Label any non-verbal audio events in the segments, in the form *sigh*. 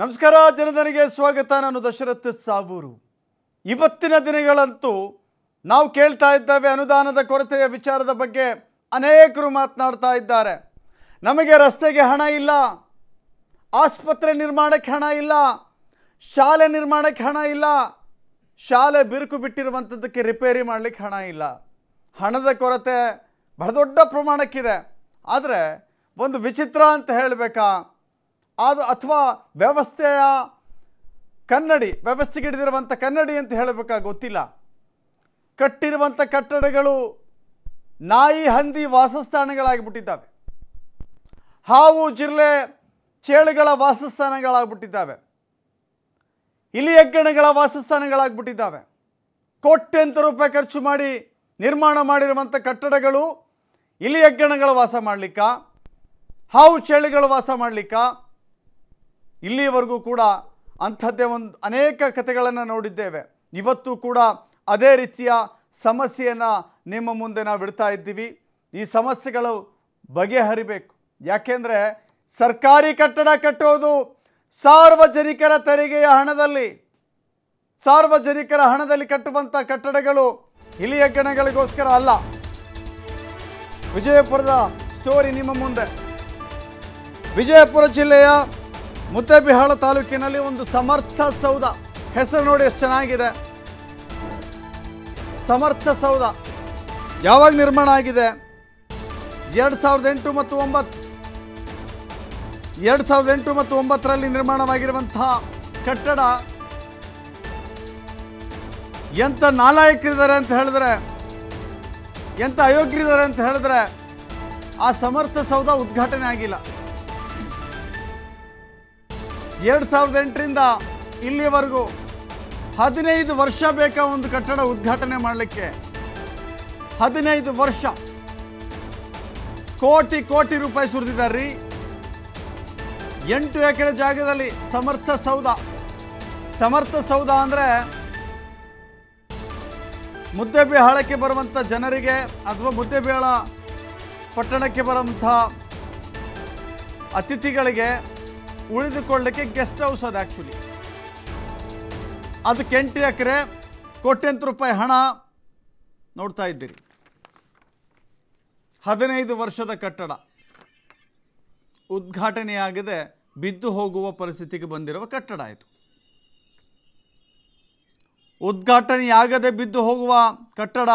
ನಮಸ್ಕಾರ ಜನಧನಿಗೆ ಸ್ವಾಗತ ನಾನು ದಶರಥ್ ಸಾವೂರು ಇವತ್ತಿನ ದಿನಗಳಂತೂ ನಾವು ಕೇಳ್ತಾ ಇದ್ದೇವೆ ಅನುದಾನದ ಕೊರತೆಯ ವಿಚಾರದ ಬಗ್ಗೆ ಅನೇಕರು ಮಾತನಾಡ್ತಾ ಇದ್ದಾರೆ ನಮಗೆ ರಸ್ತೆಗೆ ಹಣ ಇಲ್ಲ ಆಸ್ಪತ್ರೆ ನಿರ್ಮಾಣಕ್ಕೆ ಹಣ ಇಲ್ಲ ಶಾಲೆ ನಿರ್ಮಾಣಕ್ಕೆ ಹಣ ಇಲ್ಲ ಶಾಲೆ ಬಿರುಕು ಬಿಟ್ಟಿರುವಂಥದ್ದಕ್ಕೆ ರಿಪೇರಿ ಮಾಡಲಿಕ್ಕೆ ಹಣ ಇಲ್ಲ ಹಣದ ಕೊರತೆ ಬಹಳ ದೊಡ್ಡ ಪ್ರಮಾಣಕ್ಕಿದೆ ಆದರೆ ಒಂದು ವಿಚಿತ್ರ ಅಂತ ಹೇಳಬೇಕಾ ಅದು ಅಥವಾ ವ್ಯವಸ್ಥೆಯ ಕನ್ನಡಿ ವ್ಯವಸ್ಥೆಗೆ ಹಿಡಿದಿರುವಂಥ ಕನ್ನಡಿ ಅಂತ ಹೇಳಬೇಕಾ ಗೊತ್ತಿಲ್ಲ ಕಟ್ಟಿರುವಂಥ ಕಟ್ಟಡಗಳು ನಾಯಿ ಹಂದಿ ವಾಸಸ್ಥಾನಗಳಾಗಿಬಿಟ್ಟಿದ್ದಾವೆ ಹಾವು ಜಿಲ್ಲೆ ಚೇಳುಗಳ ವಾಸಸ್ಥಾನಗಳಾಗ್ಬಿಟ್ಟಿದ್ದಾವೆ ಇಲಿ ಹೆಗ್ಗಣಗಳ ವಾಸಸ್ಥಾನಗಳಾಗ್ಬಿಟ್ಟಿದ್ದಾವೆ ಕೋಟ್ಯಂತ ರೂಪಾಯಿ ಖರ್ಚು ಮಾಡಿ ನಿರ್ಮಾಣ ಮಾಡಿರುವಂಥ ಕಟ್ಟಡಗಳು ಇಲಿ ಹೆಗ್ಗಣಗಳು ವಾಸ ಮಾಡಲಿಕ್ಕ ಹಾವು ಚೇಳುಗಳು ವಾಸ ಮಾಡಲಿಕ್ಕ ಇಲ್ಲಿಯವರೆಗೂ ಕೂಡ ಅಂಥದ್ದೇ ಒಂದು ಅನೇಕ ಕಥೆಗಳನ್ನು ನೋಡಿದ್ದೇವೆ ಇವತ್ತು ಕೂಡ ಅದೇ ರೀತಿಯ ಸಮಸ್ಯೆಯನ್ನು ನಿಮ್ಮ ಮುಂದೆ ನಾವು ಇಡ್ತಾ ಇದ್ದೀವಿ ಈ ಸಮಸ್ಯೆಗಳು ಬಗೆಹರಿಬೇಕು ಯಾಕೆಂದರೆ ಸರ್ಕಾರಿ ಕಟ್ಟಡ ಕಟ್ಟೋದು ಸಾರ್ವಜನಿಕರ ತೆರಿಗೆಯ ಹಣದಲ್ಲಿ ಸಾರ್ವಜನಿಕರ ಹಣದಲ್ಲಿ ಕಟ್ಟುವಂಥ ಕಟ್ಟಡಗಳು ಇಲಿಯ ಗಣಗಳಿಗೋಸ್ಕರ ಅಲ್ಲ ವಿಜಯಪುರದ ಸ್ಟೋರಿ ನಿಮ್ಮ ಮುಂದೆ ವಿಜಯಪುರ ಜಿಲ್ಲೆಯ ಮುತ್ತೇಬಿಹಾಳ ತಾಲೂಕಿನಲ್ಲಿ ಒಂದು ಸಮರ್ಥ ಸೌಧ ಹೆಸರು ನೋಡಿ ಎಷ್ಟು ಚೆನ್ನಾಗಿದೆ ಸಮರ್ಥ ಸೌಧ ಯಾವಾಗ ನಿರ್ಮಾಣ ಆಗಿದೆ ಎರಡು ಸಾವಿರದ ಎಂಟು ಮತ್ತು ಒಂಬತ್ತು ಎರಡು ಸಾವಿರದ ಎಂಟು ಮತ್ತು ಒಂಬತ್ತರಲ್ಲಿ ನಿರ್ಮಾಣವಾಗಿರುವಂತಹ ಕಟ್ಟಡ ಎಂಥ ನಾಲಾಯಕರಿದ್ದಾರೆ ಅಂತ ಹೇಳಿದ್ರೆ ಎಂಥ ಅಯೋಗ್ಯರಿದ್ದಾರೆ ಅಂತ ಹೇಳಿದ್ರೆ ಆ ಸಮರ್ಥ ಸೌಧ ಉದ್ಘಾಟನೆ ಆಗಿಲ್ಲ ಎರಡು ಸಾವಿರದ ಎಂಟರಿಂದ ಇಲ್ಲಿವರೆಗೂ ಹದಿನೈದು ವರ್ಷ ಬೇಕಾ ಒಂದು ಕಟ್ಟಡ ಉದ್ಘಾಟನೆ ಮಾಡಲಿಕ್ಕೆ ಹದಿನೈದು ವರ್ಷ ಕೋಟಿ ಕೋಟಿ ರೂಪಾಯಿ ಸುರಿದಿದ್ದಾರೆ ರೀ ಎಂಟು ಎಕರೆ ಜಾಗದಲ್ಲಿ ಸಮರ್ಥ ಸೌಧ ಸಮರ್ಥ ಸೌಧ ಅಂದರೆ ಮುದ್ದೆಬಿಹಾಳಕ್ಕೆ ಬರುವಂಥ ಜನರಿಗೆ ಅಥವಾ ಮುದ್ದೆಬಿಹಾಳ ಪಟ್ಟಣಕ್ಕೆ ಬರುವಂಥ ಅತಿಥಿಗಳಿಗೆ ಉಳಿದುಕೊಳ್ಳಕ್ಕೆ ಗೆಸ್ಟ್ ಹೌಸ್ ಅದು ಆ್ಯಕ್ಚುಲಿ ಅದಕ್ಕೆ ಎಂಟು ಎಕರೆ ಕೋಟ್ಯಂತ ರೂಪಾಯಿ ಹಣ ನೋಡ್ತಾ ಇದ್ದೀರಿ ಹದಿನೈದು ವರ್ಷದ ಕಟ್ಟಡ ಉದ್ಘಾಟನೆಯಾಗದೆ ಬಿದ್ದು ಹೋಗುವ ಪರಿಸ್ಥಿತಿಗೆ ಬಂದಿರುವ ಕಟ್ಟಡ ಇದು ಉದ್ಘಾಟನೆಯಾಗದೆ ಬಿದ್ದು ಹೋಗುವ ಕಟ್ಟಡ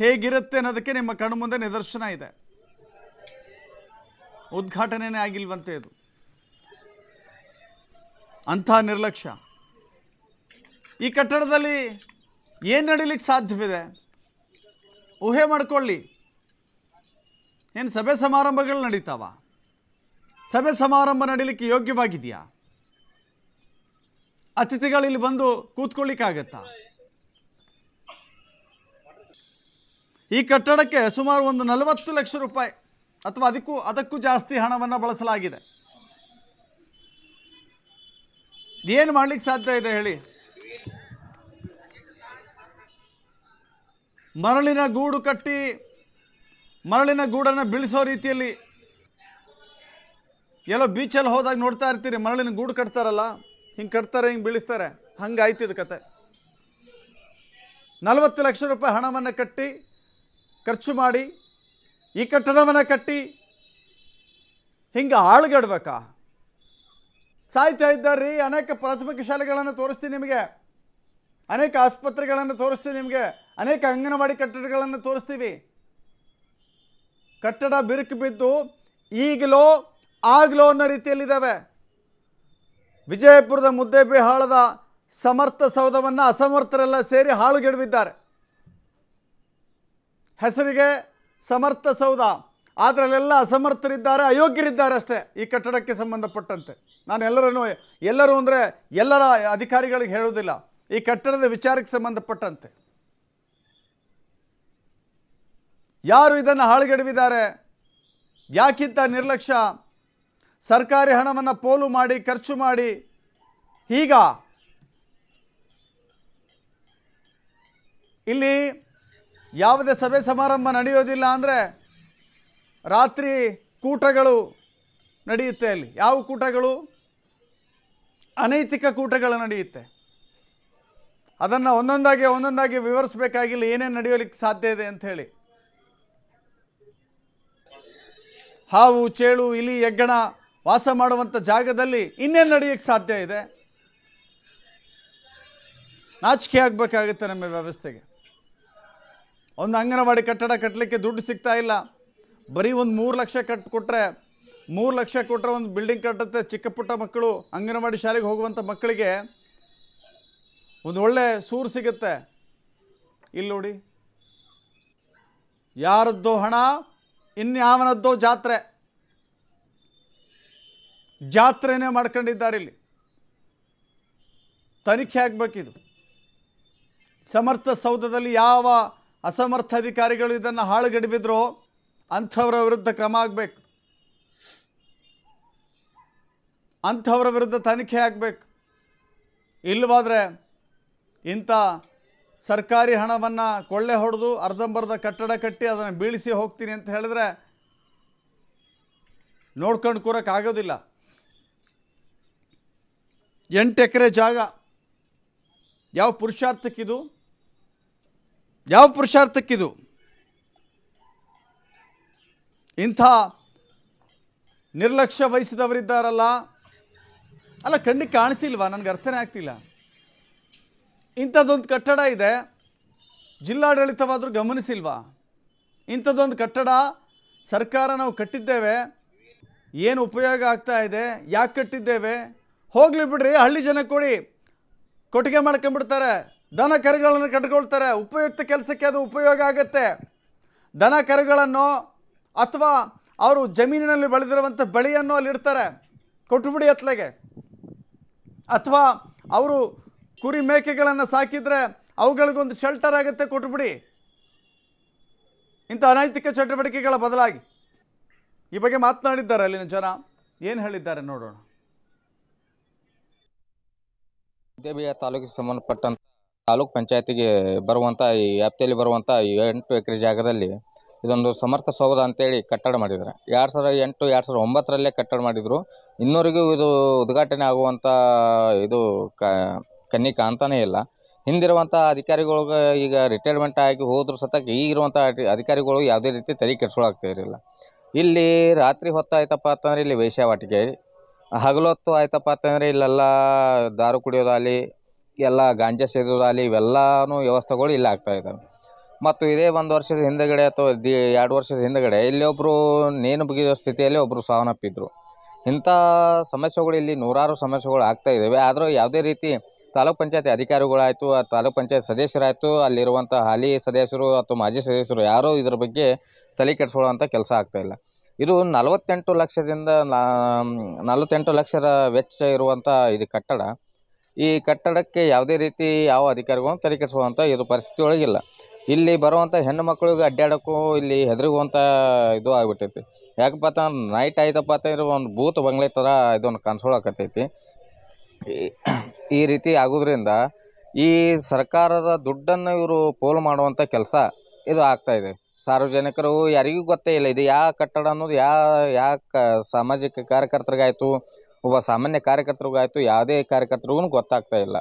ಹೇಗಿರುತ್ತೆ ಅನ್ನೋದಕ್ಕೆ ನಿಮ್ಮ ಕಣ್ಮುಂದೆ ನಿದರ್ಶನ ಇದೆ ಉದ್ಘಾಟನೆಯೇ ಆಗಿಲ್ವಂತೆ ಇದು ಅಂಥ ನಿರ್ಲಕ್ಷ್ಯ ಈ ಕಟ್ಟಡದಲ್ಲಿ ಏನು ನಡೀಲಿಕ್ಕೆ ಸಾಧ್ಯವಿದೆ ಊಹೆ ಮಾಡಿಕೊಳ್ಳಿ ಏನು ಸಭೆ ಸಮಾರಂಭಗಳು ನಡೀತಾವ ಸಭೆ ಸಮಾರಂಭ ನಡೀಲಿಕ್ಕೆ ಯೋಗ್ಯವಾಗಿದೆಯಾ ಅತಿಥಿಗಳು ಇಲ್ಲಿ ಬಂದು ಕೂತ್ಕೊಳ್ಳಿಕ್ಕಾಗತ್ತಾ ಈ ಕಟ್ಟಡಕ್ಕೆ ಸುಮಾರು ಒಂದು ನಲವತ್ತು ಲಕ್ಷ ರೂಪಾಯಿ ಅಥವಾ ಅದಕ್ಕೂ ಅದಕ್ಕೂ ಜಾಸ್ತಿ ಹಣವನ್ನು ಬಳಸಲಾಗಿದೆ ಏನು ಮಾಡ್ಲಿಕ್ಕೆ ಸಾಧ್ಯ ಇದೆ ಹೇಳಿ ಮರಳಿನ ಗೂಡು ಕಟ್ಟಿ ಮರಳಿನ ಗೂಡನ್ನು ಬೀಳಿಸೋ ರೀತಿಯಲ್ಲಿ ಎಲ್ಲೋ ಬೀಚಲ್ಲಿ ಹೋದಾಗ ನೋಡ್ತಾ ಇರ್ತೀರಿ ಮರಳಿನ ಗೂಡು ಕಟ್ತಾರಲ್ಲ ಹಿಂಗೆ ಕಟ್ತಾರೆ ಹಿಂಗೆ ಬೀಳಿಸ್ತಾರೆ ಹಂಗೆ ಇದು ಕತೆ ನಲವತ್ತು ಲಕ್ಷ ರೂಪಾಯಿ ಹಣವನ್ನು ಕಟ್ಟಿ ಖರ್ಚು ಮಾಡಿ ಈ ಕಟ್ಟಡವನ್ನು ಕಟ್ಟಿ ಹಿಂಗೆ ಆಳುಗಡ್ಬೇಕಾ ಸಾಯ್ತಾ ಇದ್ದಾರೆ ಅನೇಕ ಪ್ರಾಥಮಿಕ ಶಾಲೆಗಳನ್ನು ತೋರಿಸ್ತೀನಿ ನಿಮಗೆ ಅನೇಕ ಆಸ್ಪತ್ರೆಗಳನ್ನು ತೋರಿಸ್ತೀವಿ ನಿಮಗೆ ಅನೇಕ ಅಂಗನವಾಡಿ ಕಟ್ಟಡಗಳನ್ನು ತೋರಿಸ್ತೀವಿ ಕಟ್ಟಡ ಬಿರುಕು ಬಿದ್ದು ಈಗಲೋ ಆಗಲೋ ಅನ್ನೋ ರೀತಿಯಲ್ಲಿದ್ದಾವೆ ವಿಜಯಪುರದ ಮುದ್ದೇಬಿಹಾಳದ ಸಮರ್ಥ ಸೌಧವನ್ನು ಅಸಮರ್ಥರೆಲ್ಲ ಸೇರಿ ಹಾಳುಗೆಡವಿದ್ದಾರೆ ಹೆಸರಿಗೆ ಸಮರ್ಥ ಸೌಧ ಅದರಲ್ಲೆಲ್ಲ ಅಸಮರ್ಥರಿದ್ದಾರೆ ಅಯೋಗ್ಯರಿದ್ದಾರೆ ಅಷ್ಟೇ ಈ ಕಟ್ಟಡಕ್ಕೆ ಸಂಬಂಧಪಟ್ಟಂತೆ ನಾನು ಎಲ್ಲರನ್ನು ಎಲ್ಲರೂ ಅಂದರೆ ಎಲ್ಲರ ಅಧಿಕಾರಿಗಳಿಗೆ ಹೇಳೋದಿಲ್ಲ ಈ ಕಟ್ಟಡದ ವಿಚಾರಕ್ಕೆ ಸಂಬಂಧಪಟ್ಟಂತೆ ಯಾರು ಇದನ್ನು ಹಾಳುಗೆಡವಿದ್ದಾರೆ ಯಾಕಿಂತ ನಿರ್ಲಕ್ಷ್ಯ ಸರ್ಕಾರಿ ಹಣವನ್ನು ಪೋಲು ಮಾಡಿ ಖರ್ಚು ಮಾಡಿ ಈಗ ಇಲ್ಲಿ ಯಾವುದೇ ಸಭೆ ಸಮಾರಂಭ ನಡೆಯೋದಿಲ್ಲ ಅಂದರೆ ರಾತ್ರಿ ಕೂಟಗಳು ನಡೆಯುತ್ತೆ ಅಲ್ಲಿ ಯಾವ ಕೂಟಗಳು ಅನೈತಿಕ ಕೂಟಗಳು ನಡೆಯುತ್ತೆ ಅದನ್ನು ಒಂದೊಂದಾಗಿ ಒಂದೊಂದಾಗಿ ವಿವರಿಸಬೇಕಾಗಿಲ್ಲ ಏನೇನು ನಡೆಯಲಿಕ್ಕೆ ಸಾಧ್ಯ ಇದೆ ಅಂಥೇಳಿ ಹಾವು ಚೇಳು ಇಲಿ ಹೆಗ್ಗಣ ವಾಸ ಮಾಡುವಂಥ ಜಾಗದಲ್ಲಿ ಇನ್ನೇನು ನಡೆಯೋಕ್ಕೆ ಸಾಧ್ಯ ಇದೆ ನಾಚಿಕೆ ಆಗಬೇಕಾಗುತ್ತೆ ನಮ್ಮ ವ್ಯವಸ್ಥೆಗೆ ಒಂದು ಅಂಗನವಾಡಿ ಕಟ್ಟಡ ಕಟ್ಟಲಿಕ್ಕೆ ದುಡ್ಡು ಸಿಗ್ತಾ ಇಲ್ಲ ಬರೀ ಒಂದು ಮೂರು ಲಕ್ಷ ಕಟ್ಟಿಕೊಟ್ರೆ ಕೊಟ್ಟರೆ ಮೂರು ಲಕ್ಷ ಕೊಟ್ಟರೆ ಒಂದು ಬಿಲ್ಡಿಂಗ್ ಕಟ್ಟುತ್ತೆ ಚಿಕ್ಕ ಪುಟ್ಟ ಮಕ್ಕಳು ಅಂಗನವಾಡಿ ಶಾಲೆಗೆ ಹೋಗುವಂಥ ಮಕ್ಕಳಿಗೆ ಒಂದು ಒಳ್ಳೆ ಸೂರು ಸಿಗುತ್ತೆ ಇಲ್ಲಿ ನೋಡಿ ಯಾರದ್ದೋ ಹಣ ಇನ್ಯಾವನದ್ದೋ ಜಾತ್ರೆ ಜಾತ್ರೆನೇ ಮಾಡ್ಕೊಂಡಿದ್ದಾರೆ ಇಲ್ಲಿ ತನಿಖೆ ಆಗಬೇಕಿದು ಸಮರ್ಥ ಸೌಧದಲ್ಲಿ ಯಾವ ಅಸಮರ್ಥ ಅಧಿಕಾರಿಗಳು ಇದನ್ನು ಹಾಳುಗಡಿಬಿದ್ರೋ ಅಂಥವರ ವಿರುದ್ಧ ಕ್ರಮ ಆಗಬೇಕು ಅಂಥವ್ರ ವಿರುದ್ಧ ತನಿಖೆ ಆಗಬೇಕು ಇಲ್ಲವಾದರೆ ಇಂಥ ಸರ್ಕಾರಿ ಹಣವನ್ನು ಕೊಳ್ಳೆ ಹೊಡೆದು ಅರ್ಧಂಬರ್ಧ ಕಟ್ಟಡ ಕಟ್ಟಿ ಅದನ್ನು ಬೀಳಿಸಿ ಹೋಗ್ತೀನಿ ಅಂತ ಹೇಳಿದ್ರೆ ನೋಡ್ಕೊಂಡು ಕೂರೋಕ್ಕಾಗೋದಿಲ್ಲ ಎಂಟು ಎಕರೆ ಜಾಗ ಯಾವ ಪುರುಷಾರ್ಥಕ್ಕಿದು ಯಾವ ಪುರುಷಾರ್ಥಕ್ಕಿದು ಇಂಥ ನಿರ್ಲಕ್ಷ್ಯ ವಹಿಸಿದವರಿದ್ದಾರಲ್ಲ ಅಲ್ಲ ಕಣ್ಣಿಗೆ ಕಾಣಿಸಿಲ್ವಾ ನನಗೆ ಅರ್ಥನೇ ಆಗ್ತಿಲ್ಲ ಇಂಥದ್ದೊಂದು ಕಟ್ಟಡ ಇದೆ ಜಿಲ್ಲಾಡಳಿತವಾದರೂ ಗಮನಿಸಿಲ್ವಾ ಇಂಥದ್ದೊಂದು ಕಟ್ಟಡ ಸರ್ಕಾರ ನಾವು ಕಟ್ಟಿದ್ದೇವೆ ಏನು ಉಪಯೋಗ ಆಗ್ತಾ ಇದೆ ಯಾಕೆ ಕಟ್ಟಿದ್ದೇವೆ ಹೋಗಲಿ ಬಿಡ್ರಿ ಹಳ್ಳಿ ಜನ ಕೊಡಿ ಕೊಟ್ಟಿಗೆ ಮಾಡ್ಕೊಂಬಿಡ್ತಾರೆ ದನ ಕರುಗಳನ್ನು ಕಟ್ಕೊಳ್ತಾರೆ ಉಪಯುಕ್ತ ಕೆಲಸಕ್ಕೆ ಅದು ಉಪಯೋಗ ಆಗುತ್ತೆ ದನ ಕರುಗಳನ್ನು ಅಥವಾ ಅವರು ಜಮೀನಿನಲ್ಲಿ ಬೆಳೆದಿರುವಂಥ ಬೆಳೆಯನ್ನು ಅಲ್ಲಿಡ್ತಾರೆ ಕೊಟ್ಟುಬಿಡಿ ಅತ್ಲೆಗೆ ಅಥವಾ ಅವರು ಕುರಿ ಮೇಕೆಗಳನ್ನು ಸಾಕಿದರೆ ಅವುಗಳಿಗೊಂದು ಶೆಲ್ಟರ್ ಆಗುತ್ತೆ ಕೊಟ್ಟುಬಿಡಿ ಇಂಥ ಅನೈತಿಕ ಚಟುವಟಿಕೆಗಳ ಬದಲಾಗಿ ಈ ಬಗ್ಗೆ ಮಾತನಾಡಿದ್ದಾರೆ ಅಲ್ಲಿನ ಜನ ಏನು ಹೇಳಿದ್ದಾರೆ ನೋಡೋಣ ದೇವಿಯ ತಾಲೂಕಿಗೆ ಸಂಬಂಧಪಟ್ಟಂಥ ತಾಲೂಕ್ ಪಂಚಾಯತಿಗೆ ಬರುವಂಥ ಈ ವ್ಯಾಪ್ತಿಯಲ್ಲಿ ಬರುವಂಥ ಎಂಟು ಎಕರೆ ಜಾಗದಲ್ಲಿ ಇದೊಂದು ಸಮರ್ಥ ಸೌಧ ಅಂತೇಳಿ ಕಟ್ಟಡ ಮಾಡಿದ್ದಾರೆ ಎರಡು ಸಾವಿರದ ಎಂಟು ಎರಡು ಸಾವಿರದ ಒಂಬತ್ತರಲ್ಲೇ ಕಟ್ಟಡ ಮಾಡಿದರು ಇನ್ನೂರಿಗೂ ಇದು ಉದ್ಘಾಟನೆ ಆಗುವಂಥ ಇದು ಕ ಕನ್ನಿಕ ಕಾಣ್ತಾನೇ ಇಲ್ಲ ಹಿಂದಿರುವಂಥ ಅಧಿಕಾರಿಗಳಿಗೆ ಈಗ ರಿಟೈರ್ಮೆಂಟ್ ಆಗಿ ಹೋದ್ರೂ ಸತಕ್ಕೆ ಈಗಿರುವಂಥ ಅಧಿಕಾರಿಗಳು ಯಾವುದೇ ರೀತಿ ತಲೆ ಕೆಡ್ಸೋಳಾಗ್ತಾ ಇರಲಿಲ್ಲ ಇಲ್ಲಿ ರಾತ್ರಿ ಹೊತ್ತು ಆಯ್ತಪ್ಪ ಅಂತಂದರೆ ಇಲ್ಲಿ ಹಗಲು ಹಗಲೊತ್ತು ಆಯ್ತಪ್ಪ ಅಂತಂದರೆ ಇಲ್ಲೆಲ್ಲ ದಾರು ಕುಡಿಯೋದಾಗಲಿ ಎಲ್ಲ ಗಾಂಜಾ ಸೇದೋದಾಗಲಿ ಇವೆಲ್ಲನೂ ವ್ಯವಸ್ಥೆಗಳು ಇಲ್ಲಾಗ್ತಾಯಿದ್ದಾವೆ ಮತ್ತು ಇದೇ ಒಂದು ವರ್ಷದ ಹಿಂದೆಗಡೆ ಅಥವಾ ದಿ ಎರಡು ವರ್ಷದ ಹಿಂದಗಡೆ ಇಲ್ಲಿ ಒಬ್ಬರು ನೇಣು ಬಿಗಿದ ಸ್ಥಿತಿಯಲ್ಲಿ ಒಬ್ಬರು ಸಾವನ್ನಪ್ಪಿದ್ರು ಇಂಥ ಸಮಸ್ಯೆಗಳು ಇಲ್ಲಿ ನೂರಾರು ಸಮಸ್ಯೆಗಳು ಆಗ್ತಾ ಇದ್ದಾವೆ ಆದರೂ ಯಾವುದೇ ರೀತಿ ತಾಲೂಕು ಪಂಚಾಯತ್ ಅಧಿಕಾರಿಗಳಾಯಿತು ಆ ತಾಲೂಕು ಪಂಚಾಯತ್ ಸದಸ್ಯರಾಯಿತು ಅಲ್ಲಿರುವಂಥ ಹಾಲಿ ಸದಸ್ಯರು ಅಥವಾ ಮಾಜಿ ಸದಸ್ಯರು ಯಾರೂ ಇದರ ಬಗ್ಗೆ ತಲೆ ಕೆಡಿಸ್ಕೊಳ್ಳೋವಂಥ ಕೆಲಸ ಆಗ್ತಾಯಿಲ್ಲ ಇದು ನಲವತ್ತೆಂಟು ಲಕ್ಷದಿಂದ ನಲವತ್ತೆಂಟು ಲಕ್ಷದ ವೆಚ್ಚ ಇರುವಂಥ ಇದು ಕಟ್ಟಡ ಈ ಕಟ್ಟಡಕ್ಕೆ ಯಾವುದೇ ರೀತಿ ಯಾವ ಅಧಿಕಾರಿಗಳನ್ನು ತಲೆ ಕೆಡಿಸುವಂಥ ಇದು ಪರಿಸ್ಥಿತಿ ಒಳಗಿಲ್ಲ ಇಲ್ಲಿ ಬರುವಂಥ ಹೆಣ್ಣು ಮಕ್ಳಿಗೆ ಅಡ್ಡಾಡೋಕ್ಕೂ ಇಲ್ಲಿ ಹೆದರುವಂಥ ಇದು ಆಗ್ಬಿಟ್ಟೈತಿ ಯಾಕಪ್ಪ ಅಂತಂದ್ರೆ ನೈಟ್ ಅಂತ ಅಂತಂದ್ರೆ ಒಂದು ಬೂತ್ ಬಂಗ್ಲೆ ಥರ ಇದೊಂದು ಕಾಣಿಸ್ಕೊಳಕತ್ತೈತಿ ಈ ರೀತಿ ಆಗೋದ್ರಿಂದ ಈ ಸರ್ಕಾರದ ದುಡ್ಡನ್ನು ಇವರು ಪೋಲು ಮಾಡುವಂಥ ಕೆಲಸ ಇದು ಆಗ್ತಾಯಿದೆ ಸಾರ್ವಜನಿಕರು ಯಾರಿಗೂ ಗೊತ್ತೇ ಇಲ್ಲ ಇದು ಯಾವ ಕಟ್ಟಡ ಅನ್ನೋದು ಯಾವ ಯಾವ ಕ ಸಾಮಾಜಿಕ ಕಾರ್ಯಕರ್ತರಿಗಾಯಿತು ಒಬ್ಬ ಸಾಮಾನ್ಯ ಕಾರ್ಯಕರ್ತರಿಗಾಯಿತು ಯಾವುದೇ ಕಾರ್ಯಕರ್ತರಿಗೂ ಗೊತ್ತಾಗ್ತಾ ಇಲ್ಲ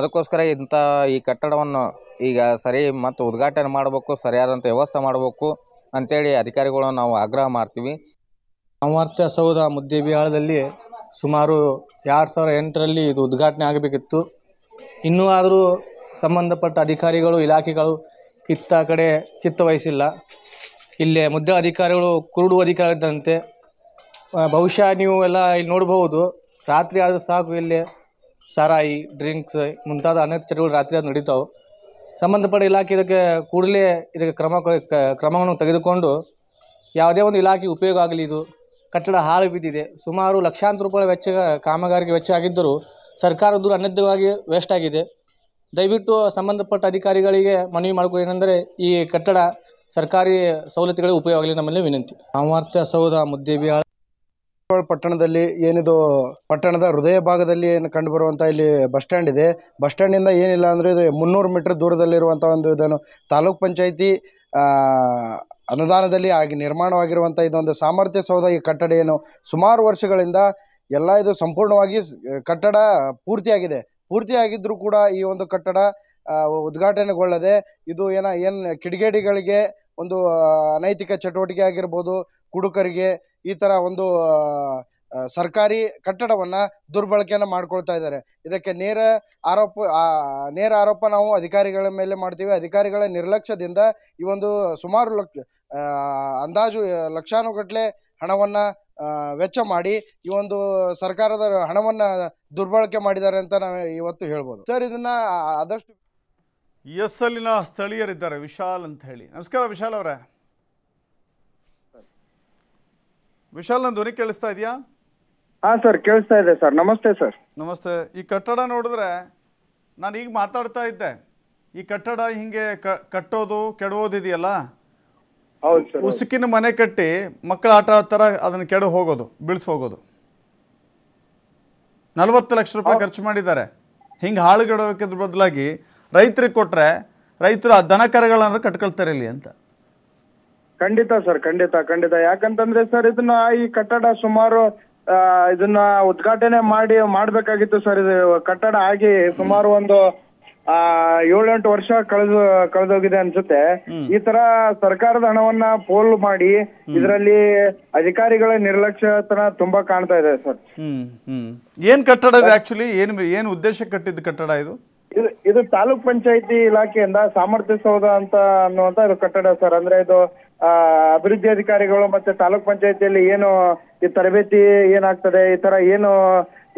ಅದಕ್ಕೋಸ್ಕರ ಇಂಥ ಈ ಕಟ್ಟಡವನ್ನು ಈಗ ಸರಿ ಮತ್ತು ಉದ್ಘಾಟನೆ ಮಾಡಬೇಕು ಸರಿಯಾದಂಥ ವ್ಯವಸ್ಥೆ ಮಾಡಬೇಕು ಅಂಥೇಳಿ ಅಧಿಕಾರಿಗಳನ್ನ ನಾವು ಆಗ್ರಹ ಮಾಡ್ತೀವಿ ಅಮರ್ತ್ಯ ಸೌಧ ಮುದ್ದೇಬಿಹಾಳದಲ್ಲಿ ಸುಮಾರು ಎರಡು ಸಾವಿರ ಎಂಟರಲ್ಲಿ ಇದು ಉದ್ಘಾಟನೆ ಆಗಬೇಕಿತ್ತು ಇನ್ನೂ ಆದರೂ ಸಂಬಂಧಪಟ್ಟ ಅಧಿಕಾರಿಗಳು ಇಲಾಖೆಗಳು ಇತ್ತ ಕಡೆ ಚಿತ್ತವಹಿಸಿಲ್ಲ ಇಲ್ಲೇ ಮುದ್ದೆ ಅಧಿಕಾರಿಗಳು ಕುರುಡು ಅಧಿಕಾರಿ ಇದ್ದಂತೆ ಬಹುಶಃ ನೀವು ಎಲ್ಲ ಇಲ್ಲಿ ನೋಡಬಹುದು ರಾತ್ರಿ ಆದರೂ ಸಾಕು ಇಲ್ಲಿ ಸಾರಾಯಿ ಡ್ರಿಂಕ್ಸ್ ಮುಂತಾದ ಅನೇಕ ಚಟಗಳು ರಾತ್ರಿ ಆದರೂ ನಡೀತಾವೆ ಸಂಬಂಧಪಟ್ಟ ಇಲಾಖೆ ಇದಕ್ಕೆ ಕೂಡಲೇ ಇದಕ್ಕೆ ಕ್ರಮ ಕ್ರಮವನ್ನು ತೆಗೆದುಕೊಂಡು ಯಾವುದೇ ಒಂದು ಇಲಾಖೆ ಉಪಯೋಗ ಆಗಲಿ ಇದು ಕಟ್ಟಡ ಹಾಳು ಬಿದ್ದಿದೆ ಸುಮಾರು ಲಕ್ಷಾಂತರ ರೂಪಾಯಿ ವೆಚ್ಚ ಕಾಮಗಾರಿಗೆ ವೆಚ್ಚ ಆಗಿದ್ದರೂ ಸರ್ಕಾರ ದೂರ ಅನದ್ಯವಾಗಿ ವೇಸ್ಟ್ ಆಗಿದೆ ದಯವಿಟ್ಟು ಸಂಬಂಧಪಟ್ಟ ಅಧಿಕಾರಿಗಳಿಗೆ ಮನವಿ ಮಾಡಿಕೊಡಿ ಏನೆಂದರೆ ಈ ಕಟ್ಟಡ ಸರ್ಕಾರಿ ಸವಲತ್ತುಗಳಿಗೆ ಉಪಯೋಗ ಆಗಲಿ ನಮ್ಮಲ್ಲಿ ವಿನಂತಿ ಸಾಮರ್ಥ್ಯ ಸೌಧ ಬಿಹಾಳ ಪಟ್ಟಣದಲ್ಲಿ ಏನಿದು ಪಟ್ಟಣದ ಹೃದಯ ಭಾಗದಲ್ಲಿ ಏನು ಕಂಡುಬರುವಂಥ ಇಲ್ಲಿ ಬಸ್ ಸ್ಟ್ಯಾಂಡ್ ಇದೆ ಬಸ್ ಸ್ಟ್ಯಾಂಡಿಂದ ಏನಿಲ್ಲ ಅಂದರೆ ಇದು ಮುನ್ನೂರು ಮೀಟರ್ ದೂರದಲ್ಲಿರುವಂಥ ಒಂದು ಇದನ್ನು ತಾಲೂಕ್ ಪಂಚಾಯಿತಿ ಅನುದಾನದಲ್ಲಿ ಆಗಿ ನಿರ್ಮಾಣವಾಗಿರುವಂಥ ಇದೊಂದು ಸಾಮರ್ಥ್ಯ ಸೌಧ ಈ ಕಟ್ಟಡ ಏನು ಸುಮಾರು ವರ್ಷಗಳಿಂದ ಎಲ್ಲ ಇದು ಸಂಪೂರ್ಣವಾಗಿ ಕಟ್ಟಡ ಪೂರ್ತಿಯಾಗಿದೆ ಪೂರ್ತಿಯಾಗಿದ್ದರೂ ಕೂಡ ಈ ಒಂದು ಕಟ್ಟಡ ಉದ್ಘಾಟನೆಗೊಳ್ಳದೆ ಇದು ಏನ ಏನು ಕಿಡಿಗೇಡಿಗಳಿಗೆ ಒಂದು ಅನೈತಿಕ ಚಟುವಟಿಕೆ ಆಗಿರ್ಬೋದು ಕುಡುಕರಿಗೆ ಈ ಥರ ಒಂದು ಸರ್ಕಾರಿ ಕಟ್ಟಡವನ್ನು ದುರ್ಬಳಕೆಯನ್ನು ಮಾಡ್ಕೊಳ್ತಾ ಇದ್ದಾರೆ ಇದಕ್ಕೆ ನೇರ ಆರೋಪ ನೇರ ಆರೋಪ ನಾವು ಅಧಿಕಾರಿಗಳ ಮೇಲೆ ಮಾಡ್ತೀವಿ ಅಧಿಕಾರಿಗಳ ನಿರ್ಲಕ್ಷ್ಯದಿಂದ ಈ ಒಂದು ಸುಮಾರು ಲಕ್ಷ ಅಂದಾಜು ಲಕ್ಷಾನುಗಟ್ಟಲೆ ಹಣವನ್ನು ವೆಚ್ಚ ಮಾಡಿ ಈ ಒಂದು ಸರ್ಕಾರದ ಹಣವನ್ನು ದುರ್ಬಳಕೆ ಮಾಡಿದ್ದಾರೆ ಅಂತ ನಾವು ಇವತ್ತು ಹೇಳ್ಬೋದು ಸರ್ ಇದನ್ನು ಆದಷ್ಟು ಎಸ್ ಅಲ್ಲಿನ ಸ್ಥಳೀಯರಿದ್ದಾರೆ ವಿಶಾಲ್ ಅಂತ ಹೇಳಿ ನಮಸ್ಕಾರ ವಿಶಾಲ್ ಅವರೇ ವಿಶಾಲ್ ನನ್ನ ಧ್ವನಿ ಕೇಳಿಸ್ತಾ ಇದೆಯಾ ಹಾ ಸರ್ ಕೇಳಿಸ್ತಾ ಇದೆ ಸರ್ ನಮಸ್ತೆ ಸರ್ ನಮಸ್ತೆ ಈ ಕಟ್ಟಡ ನೋಡಿದ್ರೆ ನಾನು ಈಗ ಮಾತಾಡ್ತಾ ಇದ್ದೆ ಈ ಕಟ್ಟಡ ಹಿಂಗೆ ಕಟ್ಟೋದು ಕೆಡೋದಿದೆಯಲ್ಲ ಉಸುಕಿನ ಮನೆ ಕಟ್ಟಿ ಮಕ್ಕಳ ಆಟ ಆಡ್ತಾರ ಅದನ್ನ ಕೆಡ ಹೋಗೋದು ಹೋಗೋದು ನಲ್ವತ್ತು ಲಕ್ಷ ರೂಪಾಯಿ ಖರ್ಚು ಮಾಡಿದ್ದಾರೆ ಹಿಂಗೆ ಹಾಳುಗೆಡೋಕ್ಕಿದ್ರ ಬದಲಾಗಿ ರೈತರಿಗೆ ಕೊಟ್ಟರೆ ರೈತರು ಆ ದನ ಕಟ್ಕೊಳ್ತಾರೆ ಇಲ್ಲಿ ಅಂತ ಖಂಡಿತ ಸರ್ ಖಂಡಿತ ಖಂಡಿತ ಯಾಕಂತಂದ್ರೆ ಸರ್ ಇದನ್ನ ಈ ಕಟ್ಟಡ ಸುಮಾರು ಇದನ್ನ ಉದ್ಘಾಟನೆ ಮಾಡಿ ಮಾಡ್ಬೇಕಾಗಿತ್ತು ಸರ್ ಇದು ಕಟ್ಟಡ ಆಗಿ ಸುಮಾರು ಒಂದು ಆ ಏಳೆಂಟು ವರ್ಷ ಕಳೆದು ಕಳೆದೋಗಿದೆ ಅನ್ಸುತ್ತೆ ಈ ತರ ಸರ್ಕಾರದ ಹಣವನ್ನ ಪೋಲ್ ಮಾಡಿ ಇದರಲ್ಲಿ ಅಧಿಕಾರಿಗಳ ನಿರ್ಲಕ್ಷ್ಯತನ ತುಂಬಾ ಕಾಣ್ತಾ ಇದೆ ಸರ್ ಏನ್ ಕಟ್ಟಡ ಇದು ಆಕ್ಚುಲಿ ಏನ್ ಏನ್ ಉದ್ದೇಶ ಕಟ್ಟಿದ ಕಟ್ಟಡ ಇದು ಇದು ಇದು ತಾಲೂಕ್ ಪಂಚಾಯತಿ ಇಲಾಖೆಯಿಂದ ಸಾಮರ್ಥ್ಯ ಸೌಧ ಅಂತ ಅನ್ನುವಂತ ಇದು ಕಟ್ಟಡ ಸರ್ ಅಂದ್ರೆ ಇದು ಅಭಿವೃದ್ಧಿ ಅಧಿಕಾರಿಗಳು ಮತ್ತೆ ತಾಲೂಕ್ ಪಂಚಾಯತಿಯಲ್ಲಿ ಏನು ಈ ತರಬೇತಿ ಏನಾಗ್ತದೆ ಈ ತರ ಏನು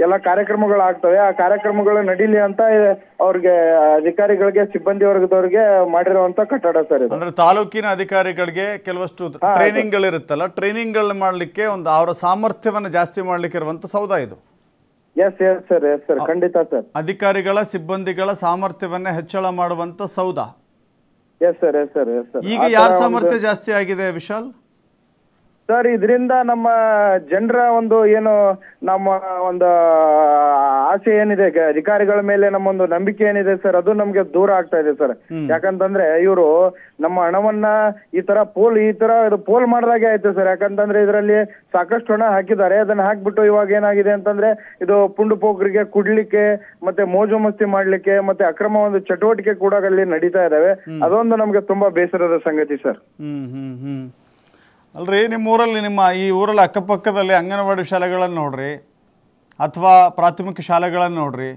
ಎಲ್ಲ ಕಾರ್ಯಕ್ರಮಗಳು ಆಗ್ತವೆ ಆ ಕಾರ್ಯಕ್ರಮಗಳು ನಡೀಲಿ ಅಂತ ಅವ್ರಿಗೆ ಅಧಿಕಾರಿಗಳಿಗೆ ಸಿಬ್ಬಂದಿ ವರ್ಗದವ್ರಿಗೆ ಮಾಡಿರುವಂತ ಕಟ್ಟಡ ಸರ್ ಅಂದ್ರೆ ತಾಲೂಕಿನ ಅಧಿಕಾರಿಗಳಿಗೆ ಕೆಲವಷ್ಟು ಟ್ರೈನಿಂಗ್ ಇರುತ್ತಲ್ಲ ಟ್ರೈನಿಂಗ್ ಗಳನ್ನ ಮಾಡ್ಲಿಕ್ಕೆ ಒಂದು ಅವರ ಸಾಮರ್ಥ್ಯವನ್ನ ಜಾಸ್ತಿ ಮಾಡ್ಲಿಕ್ಕೆ ಇರುವಂತ ಸೌಧ ಇದು yes yes sir yes sir ಖಂಡಿತ ಸರ್ ಅಧಿಕಾರಿಗಳ ಸಿಬ್ಬಂದಿಗಳ ಸಾಮರ್ಥ್ಯವನ್ನ ಹೆಚ್ಚಳ ಮಾಡುವಂತ ಸೌಧ ಈಗ ಯಾರ ಸಾಮರ್ಥ್ಯ ಜಾಸ್ತಿ ಆಗಿದೆ ವಿಶಾಲ್ ಸರ್ ಇದರಿಂದ ನಮ್ಮ ಜನರ ಒಂದು ಏನು ನಮ್ಮ ಒಂದು ಆಸೆ ಏನಿದೆ ಅಧಿಕಾರಿಗಳ ಮೇಲೆ ನಮ್ಮೊಂದು ನಂಬಿಕೆ ಏನಿದೆ ಸರ್ ಅದು ನಮ್ಗೆ ದೂರ ಆಗ್ತಾ ಇದೆ ಸರ್ ಯಾಕಂತಂದ್ರೆ ಇವರು ನಮ್ಮ ಹಣವನ್ನ ಈ ತರ ಪೋಲ್ ಈ ತರ ಇದು ಪೋಲ್ ಮಾಡಿದಾಗೆ ಆಯ್ತು ಸರ್ ಯಾಕಂತಂದ್ರೆ ಇದರಲ್ಲಿ ಸಾಕಷ್ಟು ಹಣ ಹಾಕಿದ್ದಾರೆ ಅದನ್ನ ಹಾಕ್ಬಿಟ್ಟು ಇವಾಗ ಏನಾಗಿದೆ ಅಂತಂದ್ರೆ ಇದು ಪುಂಡು ಪೋಕರಿಗೆ ಕುಡ್ಲಿಕ್ಕೆ ಮತ್ತೆ ಮೋಜು ಮಸ್ತಿ ಮಾಡ್ಲಿಕ್ಕೆ ಮತ್ತೆ ಅಕ್ರಮ ಒಂದು ಚಟುವಟಿಕೆ ಕೂಡ ಅಲ್ಲಿ ನಡೀತಾ ಇದಾವೆ ಅದೊಂದು ನಮ್ಗೆ ತುಂಬಾ ಬೇಸರದ ಸಂಗತಿ ಸರ್ ಅಲ್ರಿ ನಿಮ್ಮ ಊರಲ್ಲಿ ನಿಮ್ಮ ಈ ಊರಲ್ಲಿ ಅಕ್ಕಪಕ್ಕದಲ್ಲಿ ಅಂಗನವಾಡಿ ಶಾಲೆಗಳನ್ನು ನೋಡ್ರಿ ಅಥವಾ ಪ್ರಾಥಮಿಕ ಶಾಲೆಗಳನ್ನು ನೋಡ್ರಿ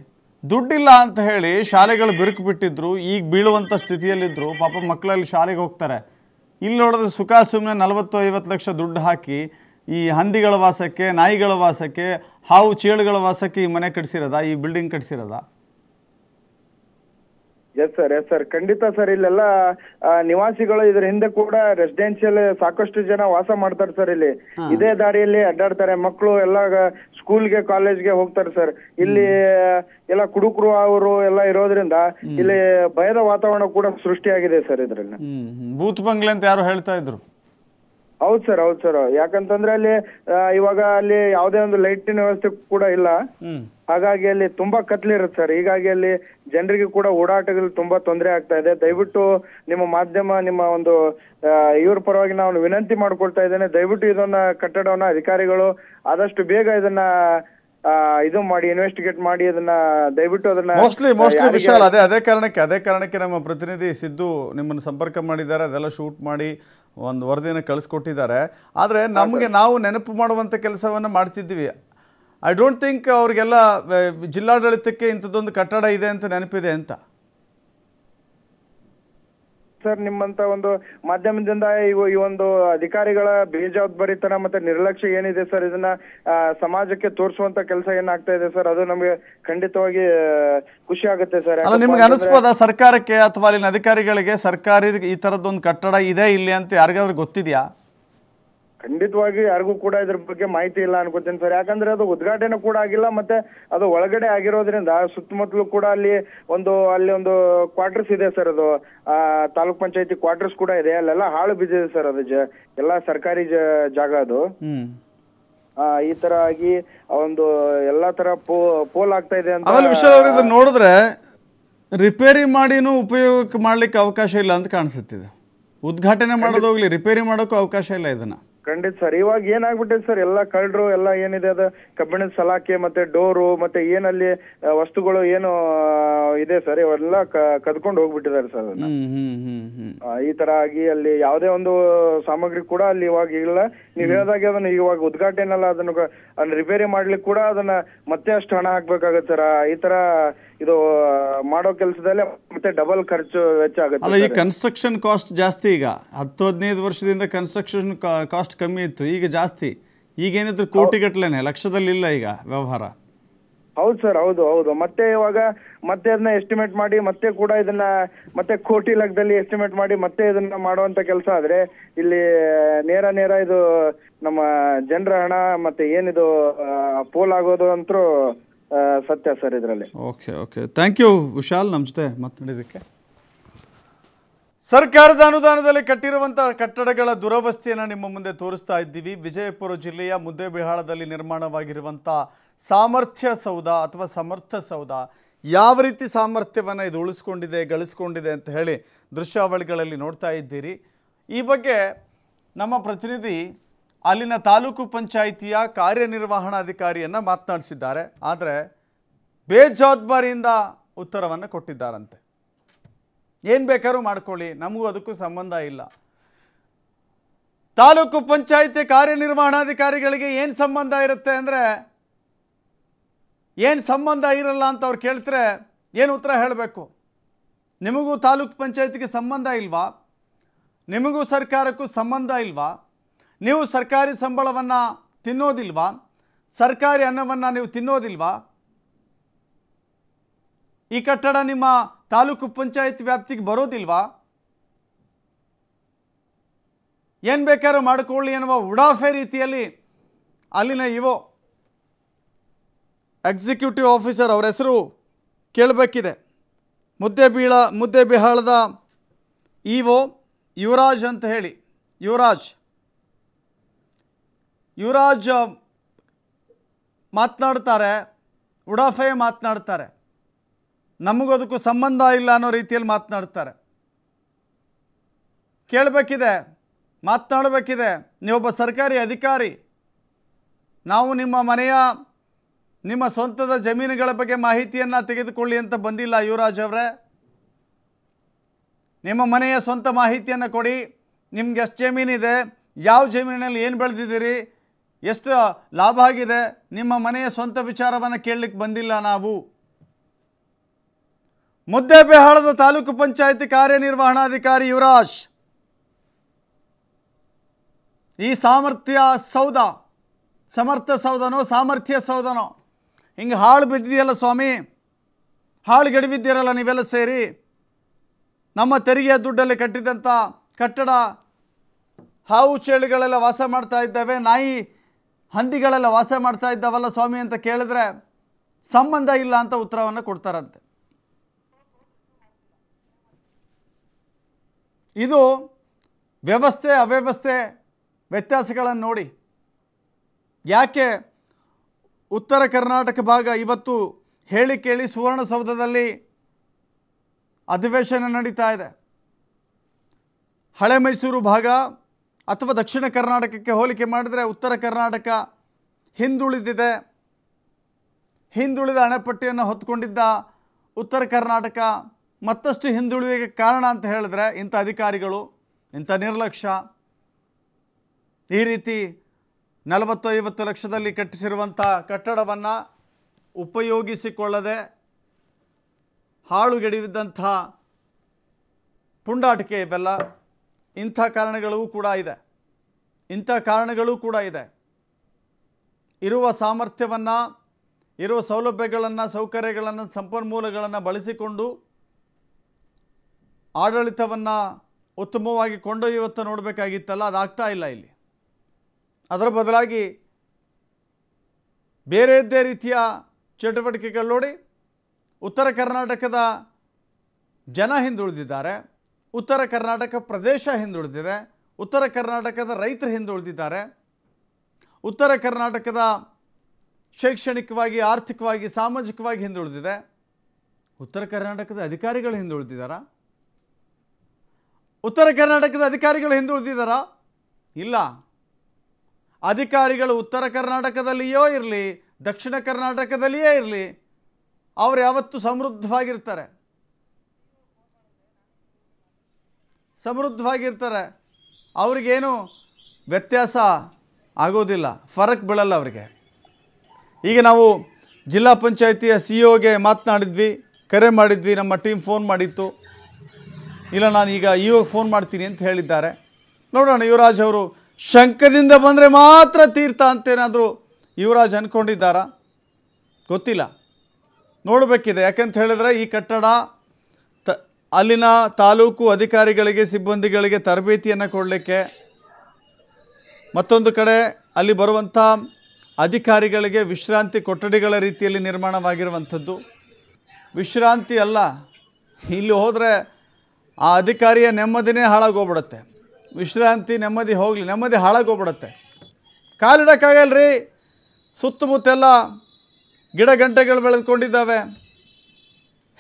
ದುಡ್ಡಿಲ್ಲ ಅಂತ ಹೇಳಿ ಶಾಲೆಗಳು ಬಿರುಕು ಬಿಟ್ಟಿದ್ರು ಈಗ ಬೀಳುವಂಥ ಸ್ಥಿತಿಯಲ್ಲಿದ್ದರು ಪಾಪ ಮಕ್ಕಳಲ್ಲಿ ಶಾಲೆಗೆ ಹೋಗ್ತಾರೆ ಇಲ್ಲಿ ನೋಡಿದ್ರೆ ಸುಖ ಸುಮ್ಮನೆ ನಲವತ್ತು ಐವತ್ತು ಲಕ್ಷ ದುಡ್ಡು ಹಾಕಿ ಈ ಹಂದಿಗಳ ವಾಸಕ್ಕೆ ನಾಯಿಗಳ ವಾಸಕ್ಕೆ ಹಾವು ಚೇಳುಗಳ ವಾಸಕ್ಕೆ ಈ ಮನೆ ಕಟ್ಸಿರೋದಾ ಈ ಬಿಲ್ಡಿಂಗ್ ಕಟ್ಸಿರೋದಾ ಎಸ್ ಸರ್ ಎಸ್ ಸರ್ ಖಂಡಿತ ಸರ್ ಇಲ್ಲೆಲ್ಲ ನಿವಾಸಿಗಳು ಇದ್ರ ಹಿಂದೆ ಕೂಡ ರೆಸಿಡೆನ್ಷಿಯಲ್ ಸಾಕಷ್ಟು ಜನ ವಾಸ ಮಾಡ್ತಾರೆ ಸರ್ ಇಲ್ಲಿ ಇದೇ ದಾರಿಯಲ್ಲಿ ಅಡ್ಡಾಡ್ತಾರೆ ಮಕ್ಕಳು ಎಲ್ಲ ಸ್ಕೂಲ್ಗೆ ಸ್ಕೂಲ್ಗೆ ಕಾಲೇಜ್ಗೆ ಹೋಗ್ತಾರೆ ಸರ್ ಇಲ್ಲಿ ಎಲ್ಲ ಕುಡುಕರು ಅವರು ಎಲ್ಲ ಇರೋದ್ರಿಂದ ಇಲ್ಲಿ ಭಯದ ವಾತಾವರಣ ಕೂಡ ಸೃಷ್ಟಿಯಾಗಿದೆ ಸರ್ ಇದ್ರಲ್ಲಿ ಬೂತ್ ಬಂಗ್ಲೆ ಅಂತ ಯಾರು ಹೇಳ್ತಾ ಇದ್ರು ಹೌದ್ ಸರ್ ಹೌದ್ ಸರ್ ಯಾಕಂತಂದ್ರೆ ಅಲ್ಲಿ ಇವಾಗ ಅಲ್ಲಿ ಯಾವುದೇ ಒಂದು ಲೈಟಿನ ವ್ಯವಸ್ಥೆ ಕೂಡ ಇಲ್ಲ ಹಾಗಾಗಿ ಅಲ್ಲಿ ತುಂಬಾ ಇರುತ್ತೆ ಸರ್ ಹೀಗಾಗಿ ಅಲ್ಲಿ ಜನರಿಗೆ ಕೂಡ ಓಡಾಟಗಳು ತುಂಬಾ ತೊಂದರೆ ಆಗ್ತಾ ಇದೆ ದಯವಿಟ್ಟು ನಿಮ್ಮ ಮಾಧ್ಯಮ ನಿಮ್ಮ ಒಂದು ಇವ್ರ ಪರವಾಗಿ ನಾವು ವಿನಂತಿ ಮಾಡ್ಕೊಳ್ತಾ ಇದ್ದೇನೆ ದಯವಿಟ್ಟು ಇದನ್ನ ಕಟ್ಟಡವನ್ನ ಅಧಿಕಾರಿಗಳು ಆದಷ್ಟು ಬೇಗ ಇದನ್ನ ಇದು ಮಾಡಿ ಇನ್ವೆಸ್ಟಿಗೇಟ್ ಮಾಡಿ ಅದನ್ನ ದಯವಿಟ್ಟು ಅದನ್ನ ಮೋಸ್ಟ್ಲಿ ಮೋಸ್ಟ್ಲಿ ವಿಶಾಲ್ ಅದೇ ಅದೇ ಕಾರಣಕ್ಕೆ ಅದೇ ಕಾರಣಕ್ಕೆ ನಮ್ಮ ಪ್ರತಿನಿಧಿ ಸಿದ್ದು ನಿಮ್ಮನ್ನು ಸಂಪರ್ಕ ಮಾಡಿದ್ದಾರೆ ಅದೆಲ್ಲ ಶೂಟ್ ಮಾಡಿ ಒಂದು ವರದಿಯನ್ನು ಕಳಿಸ್ಕೊಟ್ಟಿದ್ದಾರೆ ಆದರೆ ನಮಗೆ ನಾವು ನೆನಪು ಮಾಡುವಂಥ ಕೆಲಸವನ್ನು ಮಾಡ್ತಿದ್ದೀವಿ ಐ ಡೋಂಟ್ ಥಿಂಕ್ ಅವರಿಗೆಲ್ಲ ಜಿಲ್ಲಾಡಳಿತಕ್ಕೆ ಇಂಥದ್ದೊಂದು ಕಟ್ಟಡ ಇದೆ ಅಂತ ನೆನಪಿದೆ ಅಂತ ಸರ್ ನಿಮ್ಮಂತ ಒಂದು ಮಾಧ್ಯಮದಿಂದ ಈ ಒಂದು ಅಧಿಕಾರಿಗಳ ಬೇಜವಾಬ್ದಾರಿತನ ಮತ್ತೆ ನಿರ್ಲಕ್ಷ್ಯ ಏನಿದೆ ಸರ್ ಇದನ್ನ ಸಮಾಜಕ್ಕೆ ತೋರಿಸುವಂತ ಕೆಲಸ ಏನಾಗ್ತಾ ಇದೆ ಸರ್ ಅದು ನಮ್ಗೆ ಖಂಡಿತವಾಗಿ ಖುಷಿ ಆಗುತ್ತೆ ಸರ್ ನಿಮ್ಗೆ ಅನಿಸ್ಬೋದ ಸರ್ಕಾರಕ್ಕೆ ಅಥವಾ ಅಲ್ಲಿನ ಅಧಿಕಾರಿಗಳಿಗೆ ಸರ್ಕಾರಿ ಈ ತರದೊಂದು ಕಟ್ಟಡ ಇದೆ ಇಲ್ಲಿ ಅಂತ ಯಾರಿಗಾದ್ರೂ ಗೊತ್ತಿದ್ಯಾ ಖಂಡಿತವಾಗಿ ಯಾರಿಗೂ ಕೂಡ ಇದ್ರ ಬಗ್ಗೆ ಮಾಹಿತಿ ಇಲ್ಲ ಅನ್ಕೋತೀನಿ ಸರ್ ಯಾಕಂದ್ರೆ ಅದು ಉದ್ಘಾಟನೆ ಕೂಡ ಆಗಿಲ್ಲ ಮತ್ತೆ ಅದು ಒಳಗಡೆ ಆಗಿರೋದ್ರಿಂದ ಸುತ್ತಮುತ್ತಲು ಕೂಡ ಅಲ್ಲಿ ಒಂದು ಅಲ್ಲಿ ಒಂದು ಕ್ವಾರ್ಟರ್ಸ್ ಇದೆ ಸರ್ ಅದು ಆ ತಾಲೂಕ್ ಪಂಚಾಯತಿ ಕ್ವಾರ್ಟರ್ಸ್ ಕೂಡ ಇದೆ ಅಲ್ಲೆಲ್ಲ ಹಾಳು ಬಿದ್ದಿದೆ ಸರ್ ಅದು ಎಲ್ಲಾ ಸರ್ಕಾರಿ ಜಾಗ ಅದು ಈ ತರ ಆಗಿ ಒಂದು ಎಲ್ಲಾ ತರ ಪೋಲ್ ಆಗ್ತಾ ಇದೆ ಅಂತ ನೋಡಿದ್ರೆ ರಿಪೇರಿ ಮಾಡಿನೂ ಉಪಯೋಗಕ್ಕೆ ಮಾಡ್ಲಿಕ್ಕೆ ಅವಕಾಶ ಇಲ್ಲ ಅಂತ ಕಾಣಿಸುತ್ತಿದೆ ಉದ್ಘಾಟನೆ ಮಾಡೋದು ಹೋಗ್ಲಿ ರಿಪೇರಿ ಮಾಡೋಕ್ಕೂ ಅವಕಾಶ ಇಲ್ಲ ಇದನ್ನ ಖಂಡಿತ ಸರ್ ಇವಾಗ ಏನಾಗ್ಬಿಟ್ಟಿದೆ ಸರ್ ಎಲ್ಲ ಕಳ್ಳರು ಎಲ್ಲ ಏನಿದೆ ಅದು ಕಬ್ಬಿಣದ ಸಲಾಕೆ ಮತ್ತೆ ಡೋರು ಮತ್ತೆ ಏನಲ್ಲಿ ವಸ್ತುಗಳು ಏನು ಇದೆ ಸರ್ ಇವೆಲ್ಲ ಕದ್ಕೊಂಡು ಹೋಗ್ಬಿಟ್ಟಿದ್ದಾರೆ ಸರ್ ಈ ತರ ಆಗಿ ಅಲ್ಲಿ ಯಾವುದೇ ಒಂದು ಸಾಮಗ್ರಿ ಕೂಡ ಅಲ್ಲಿ ಇವಾಗ ಇಲ್ಲ ನೀವ್ ಹೇಳ್ದಾಗೆ ಅದನ್ನ ಇವಾಗ ಉದ್ಘಾಟನೆ ಎಲ್ಲ ಅದನ್ನ ರಿಪೇರಿ ಮಾಡ್ಲಿಕ್ಕೆ ಕೂಡ ಅದನ್ನ ಮತ್ತೆ ಅಷ್ಟು ಹಣ ಹಾಕ್ಬೇಕಾಗತ್ತೆ ಸರ್ ಈ ತರ ಇದು ಮಾಡೋ ಕೆಲಸದಲ್ಲೇ ಮತ್ತೆ ಡಬಲ್ ಖರ್ಚು ವೆಚ್ಚ ಆಗುತ್ತೆ ಅಲ್ಲ ಈ ಕನ್ಸ್ಟ್ರಕ್ಷನ್ ಕಾಸ್ಟ್ ಜಾಸ್ತಿ ಈಗ ಹತ್ತು ಹದಿನೈದು ವರ್ಷದಿಂದ ಕನ್ಸ್ಟ್ರಕ್ಷನ್ ಕಾಸ್ಟ್ ಕಮ್ಮಿ ಇತ್ತು ಈಗ ಜಾಸ್ತಿ ಈಗ ಈಗೇನಿದ್ರು ಕೋಟಿಗಟ್ಟಲೆನೆ ಲಕ್ಷದಲ್ಲಿ ಇಲ್ಲ ಈಗ ವ್ಯವಹಾರ ಹೌದು ಸರ್ ಹೌದು ಹೌದು ಮತ್ತೆ ಇವಾಗ ಮತ್ತೆ ಅದನ್ನ ಎಸ್ಟಿಮೇಟ್ ಮಾಡಿ ಮತ್ತೆ ಕೂಡ ಇದನ್ನ ಮತ್ತೆ ಕೋಟಿ ಲಗ್ದಲ್ಲಿ ಎಸ್ಟಿಮೇಟ್ ಮಾಡಿ ಮತ್ತೆ ಇದನ್ನ ಮಾಡುವಂತ ಕೆಲಸ ಆದ್ರೆ ಇಲ್ಲಿ ನೇರ ನೇರ ಇದು ನಮ್ಮ ಜನರ ಹಣ ಮತ್ತೆ ಏನಿದು ಪೋಲ್ ಆಗೋದು ಅಂತೂ ಸತ್ಯ ಸರ್ ಇದರಲ್ಲಿ okay okay thank you Vishal ನಮ್ಮ ಜೊತೆ ಮಾತನಾಡಿದ್ದಕ್ಕೆ ಸರ್ಕಾರದ ಅನುದಾನದಲ್ಲಿ ಕಟ್ಟಿರುವಂತಹ ಕಟ್ಟಡಗಳ ದುರವಸ್ಥೆಯನ್ನು ನಿಮ್ಮ ಮುಂದೆ ತೋರಿಸ್ತಾ ಇದ್ದೀವಿ ವಿಜಯಪುರ ಜಿಲ್ಲೆಯ ಮುದ್ದೇಬಿಹಾಳದಲ್ಲಿ ನಿರ್ಮಾಣವಾಗಿರುವಂಥ ಸಾಮರ್ಥ್ಯ ಸೌಧ ಅಥವಾ ಸಮರ್ಥ ಸೌಧ ಯಾವ ರೀತಿ ಸಾಮರ್ಥ್ಯವನ್ನು ಇದು ಉಳಿಸ್ಕೊಂಡಿದೆ ಗಳಿಸ್ಕೊಂಡಿದೆ ಅಂತ ಹೇಳಿ ದೃಶ್ಯಾವಳಿಗಳಲ್ಲಿ ನೋಡ್ತಾ ಇದ್ದೀರಿ ಈ ಬಗ್ಗೆ ನಮ್ಮ ಪ್ರತಿನಿಧಿ ಅಲ್ಲಿನ ತಾಲೂಕು ಪಂಚಾಯಿತಿಯ ಕಾರ್ಯನಿರ್ವಹಣಾಧಿಕಾರಿಯನ್ನು ಮಾತನಾಡಿಸಿದ್ದಾರೆ ಆದರೆ ಬೇಜವಾಬ್ದಾರಿಯಿಂದ ಉತ್ತರವನ್ನು ಕೊಟ್ಟಿದ್ದಾರಂತೆ ಏನು ಬೇಕಾದ್ರೂ ಮಾಡ್ಕೊಳ್ಳಿ ನಮಗೂ ಅದಕ್ಕೂ ಸಂಬಂಧ ಇಲ್ಲ ತಾಲೂಕು ಪಂಚಾಯಿತಿ ಕಾರ್ಯನಿರ್ವಹಣಾಧಿಕಾರಿಗಳಿಗೆ ಏನು ಸಂಬಂಧ ಇರುತ್ತೆ ಅಂದರೆ ಏನು ಸಂಬಂಧ ಇರಲ್ಲ ಅಂತ ಅವ್ರು ಕೇಳ್ತಾರೆ ಏನು ಉತ್ತರ ಹೇಳಬೇಕು ನಿಮಗೂ ತಾಲೂಕು ಪಂಚಾಯತಿಗೆ ಸಂಬಂಧ ಇಲ್ವಾ ನಿಮಗೂ ಸರ್ಕಾರಕ್ಕೂ ಸಂಬಂಧ ಇಲ್ವಾ ನೀವು ಸರ್ಕಾರಿ ಸಂಬಳವನ್ನು ತಿನ್ನೋದಿಲ್ವಾ ಸರ್ಕಾರಿ ಅನ್ನವನ್ನು ನೀವು ತಿನ್ನೋದಿಲ್ವಾ ಈ ಕಟ್ಟಡ ನಿಮ್ಮ ತಾಲೂಕು ಪಂಚಾಯತ್ ವ್ಯಾಪ್ತಿಗೆ ಬರೋದಿಲ್ವಾ ಏನು ಬೇಕಾದ್ರೂ ಮಾಡಿಕೊಳ್ಳಿ ಎನ್ನುವ ಉಡಾಫೆ ರೀತಿಯಲ್ಲಿ ಅಲ್ಲಿನ ಇವೋ ಎಕ್ಸಿಕ್ಯೂಟಿವ್ ಆಫೀಸರ್ ಅವರ ಹೆಸರು ಕೇಳಬೇಕಿದೆ ಮುದ್ದೆ ಬಿಹಾಳದ ಇಒ ಯುವರಾಜ್ ಅಂತ ಹೇಳಿ ಯುವರಾಜ್ ಯುವರಾಜ್ ಮಾತನಾಡ್ತಾರೆ ಉಡಾಫೆ ಮಾತನಾಡ್ತಾರೆ ಅದಕ್ಕೂ ಸಂಬಂಧ ಇಲ್ಲ ಅನ್ನೋ ರೀತಿಯಲ್ಲಿ ಮಾತನಾಡ್ತಾರೆ ಕೇಳಬೇಕಿದೆ ಮಾತನಾಡಬೇಕಿದೆ ನೀವೊಬ್ಬ ಸರ್ಕಾರಿ ಅಧಿಕಾರಿ ನಾವು ನಿಮ್ಮ ಮನೆಯ ನಿಮ್ಮ ಸ್ವಂತದ ಜಮೀನುಗಳ ಬಗ್ಗೆ ಮಾಹಿತಿಯನ್ನು ತೆಗೆದುಕೊಳ್ಳಿ ಅಂತ ಬಂದಿಲ್ಲ ಯುವರಾಜ್ ಅವರೇ ನಿಮ್ಮ ಮನೆಯ ಸ್ವಂತ ಮಾಹಿತಿಯನ್ನು ಕೊಡಿ ನಿಮ್ಗೆ ಎಷ್ಟು ಜಮೀನಿದೆ ಯಾವ ಜಮೀನಿನಲ್ಲಿ ಏನು ಬೆಳೆದಿದ್ದೀರಿ ಎಷ್ಟು ಲಾಭ ಆಗಿದೆ ನಿಮ್ಮ ಮನೆಯ ಸ್ವಂತ ವಿಚಾರವನ್ನು ಕೇಳಲಿಕ್ಕೆ ಬಂದಿಲ್ಲ ನಾವು ಮುದ್ದೆಬೆಹಾಳದ ತಾಲೂಕು ಪಂಚಾಯಿತಿ ಕಾರ್ಯನಿರ್ವಹಣಾಧಿಕಾರಿ ಯುವರಾಜ್ ಈ ಸಾಮರ್ಥ್ಯ ಸೌಧ ಸಮರ್ಥ ಸೌಧನೋ ಸಾಮರ್ಥ್ಯ ಸೌಧನೋ ಹಿಂಗೆ ಹಾಳು ಬಿದ್ದಿದೆಯಲ್ಲ ಸ್ವಾಮಿ ಹಾಳು ಗಡಿಬಿದ್ದೀರಲ್ಲ ನೀವೆಲ್ಲ ಸೇರಿ ನಮ್ಮ ತೆರಿಗೆಯ ದುಡ್ಡಲ್ಲಿ ಕಟ್ಟಿದಂಥ ಕಟ್ಟಡ ಹಾವು ಚೇಳುಗಳೆಲ್ಲ ವಾಸ ಮಾಡ್ತಾ ಇದ್ದಾವೆ ನಾಯಿ ಹಂದಿಗಳೆಲ್ಲ ವಾಸ ಮಾಡ್ತಾ ಇದ್ದಾವಲ್ಲ ಸ್ವಾಮಿ ಅಂತ ಕೇಳಿದ್ರೆ ಸಂಬಂಧ ಇಲ್ಲ ಅಂತ ಉತ್ತರವನ್ನು ಕೊಡ್ತಾರಂತೆ ಇದು ವ್ಯವಸ್ಥೆ ಅವ್ಯವಸ್ಥೆ ವ್ಯತ್ಯಾಸಗಳನ್ನು ನೋಡಿ ಯಾಕೆ ಉತ್ತರ ಕರ್ನಾಟಕ ಭಾಗ ಇವತ್ತು ಹೇಳಿ ಕೇಳಿ ಸುವರ್ಣಸೌಧದಲ್ಲಿ ಅಧಿವೇಶನ ನಡೀತಾ ಇದೆ ಹಳೆ ಮೈಸೂರು ಭಾಗ ಅಥವಾ ದಕ್ಷಿಣ ಕರ್ನಾಟಕಕ್ಕೆ ಹೋಲಿಕೆ ಮಾಡಿದರೆ ಉತ್ತರ ಕರ್ನಾಟಕ ಹಿಂದುಳಿದಿದೆ ಹಿಂದುಳಿದ ಅಣೆಪಟ್ಟಿಯನ್ನು ಹೊತ್ಕೊಂಡಿದ್ದ ಉತ್ತರ ಕರ್ನಾಟಕ ಮತ್ತಷ್ಟು ಹಿಂದುಳಿವಿಗೆ ಕಾರಣ ಅಂತ ಹೇಳಿದ್ರೆ ಇಂಥ ಅಧಿಕಾರಿಗಳು ಇಂಥ ನಿರ್ಲಕ್ಷ್ಯ ಈ ರೀತಿ ನಲವತ್ತು ಐವತ್ತು ಲಕ್ಷದಲ್ಲಿ ಕಟ್ಟಿಸಿರುವಂಥ ಕಟ್ಟಡವನ್ನು ಉಪಯೋಗಿಸಿಕೊಳ್ಳದೆ ಹಾಳುಗೆಡಿದಂಥ ಪುಂಡಾಟಿಕೆ ಇವೆಲ್ಲ ಇಂಥ ಕಾರಣಗಳೂ ಕೂಡ ಇದೆ ಇಂಥ ಕಾರಣಗಳೂ ಕೂಡ ಇದೆ ಇರುವ ಸಾಮರ್ಥ್ಯವನ್ನು ಇರುವ ಸೌಲಭ್ಯಗಳನ್ನು ಸೌಕರ್ಯಗಳನ್ನು ಸಂಪನ್ಮೂಲಗಳನ್ನು ಬಳಸಿಕೊಂಡು ಆಡಳಿತವನ್ನು ಉತ್ತಮವಾಗಿ ಕೊಂಡೊಯ್ಯುವತ್ತ ನೋಡಬೇಕಾಗಿತ್ತಲ್ಲ ಅದಾಗ್ತಾ ಇಲ್ಲ ಇಲ್ಲಿ ಅದರ ಬದಲಾಗಿ ಬೇರೆದ್ದೇ ರೀತಿಯ ಚಟುವಟಿಕೆಗಳು ನೋಡಿ ಉತ್ತರ ಕರ್ನಾಟಕದ ಜನ ಹಿಂದುಳಿದಿದ್ದಾರೆ ಉತ್ತರ ಕರ್ನಾಟಕ ಪ್ರದೇಶ ಹಿಂದುಳಿದಿದೆ ಉತ್ತರ ಕರ್ನಾಟಕದ ರೈತರು ಹಿಂದುಳಿದಿದ್ದಾರೆ ಉತ್ತರ ಕರ್ನಾಟಕದ ಶೈಕ್ಷಣಿಕವಾಗಿ ಆರ್ಥಿಕವಾಗಿ ಸಾಮಾಜಿಕವಾಗಿ ಹಿಂದುಳಿದಿದೆ ಉತ್ತರ ಕರ್ನಾಟಕದ ಅಧಿಕಾರಿಗಳು ಹಿಂದುಳಿದಿದ್ದಾರಾ ಉತ್ತರ ಕರ್ನಾಟಕದ ಅಧಿಕಾರಿಗಳು ಹಿಂದುಳಿದಿದ್ದಾರಾ ಇಲ್ಲ ಅಧಿಕಾರಿಗಳು ಉತ್ತರ ಕರ್ನಾಟಕದಲ್ಲಿಯೋ ಇರಲಿ ದಕ್ಷಿಣ ಕರ್ನಾಟಕದಲ್ಲಿಯೇ ಇರಲಿ ಅವರು ಯಾವತ್ತೂ ಸಮೃದ್ಧವಾಗಿರ್ತಾರೆ ಸಮೃದ್ಧವಾಗಿರ್ತಾರೆ ಅವ್ರಿಗೇನು ವ್ಯತ್ಯಾಸ ಆಗೋದಿಲ್ಲ ಫರಕ್ ಬೀಳಲ್ಲ ಅವರಿಗೆ ಈಗ ನಾವು ಜಿಲ್ಲಾ ಪಂಚಾಯಿತಿಯ ಸಿ ಒಗೆ ಮಾತನಾಡಿದ್ವಿ ಕರೆ ಮಾಡಿದ್ವಿ ನಮ್ಮ ಟೀಮ್ ಫೋನ್ ಮಾಡಿತ್ತು ಇಲ್ಲ ನಾನು ಈಗ ಇ ಫೋನ್ ಮಾಡ್ತೀನಿ ಅಂತ ಹೇಳಿದ್ದಾರೆ ನೋಡೋಣ ಯುವರಾಜ್ ಅವರು ಶಂಕದಿಂದ ಬಂದರೆ ಮಾತ್ರ ತೀರ್ಥ ಅಂತೇನಾದರೂ ಯುವರಾಜ್ ಅಂದ್ಕೊಂಡಿದ್ದಾರಾ ಗೊತ್ತಿಲ್ಲ ನೋಡಬೇಕಿದೆ ಯಾಕಂತ ಹೇಳಿದ್ರೆ ಈ ಕಟ್ಟಡ ಅಲ್ಲಿನ ತಾಲೂಕು ಅಧಿಕಾರಿಗಳಿಗೆ ಸಿಬ್ಬಂದಿಗಳಿಗೆ ತರಬೇತಿಯನ್ನು ಕೊಡಲಿಕ್ಕೆ ಮತ್ತೊಂದು ಕಡೆ ಅಲ್ಲಿ ಬರುವಂಥ ಅಧಿಕಾರಿಗಳಿಗೆ ವಿಶ್ರಾಂತಿ ಕೊಠಡಿಗಳ ರೀತಿಯಲ್ಲಿ ನಿರ್ಮಾಣವಾಗಿರುವಂಥದ್ದು ವಿಶ್ರಾಂತಿ ಅಲ್ಲ ಇಲ್ಲಿ ಹೋದರೆ ಆ ಅಧಿಕಾರಿಯ ನೆಮ್ಮದಿನೇ ಹಾಳಾಗೋಗ್ಬಿಡುತ್ತೆ ವಿಶ್ರಾಂತಿ ನೆಮ್ಮದಿ ಹೋಗಲಿ ನೆಮ್ಮದಿ ಹಾಳಾಗೋಗ್ಬಿಡುತ್ತೆ ರೀ ಸುತ್ತಮುತ್ತೆಲ್ಲ ಗಿಡ ಗಂಟೆಗಳು ಬೆಳೆದುಕೊಂಡಿದ್ದಾವೆ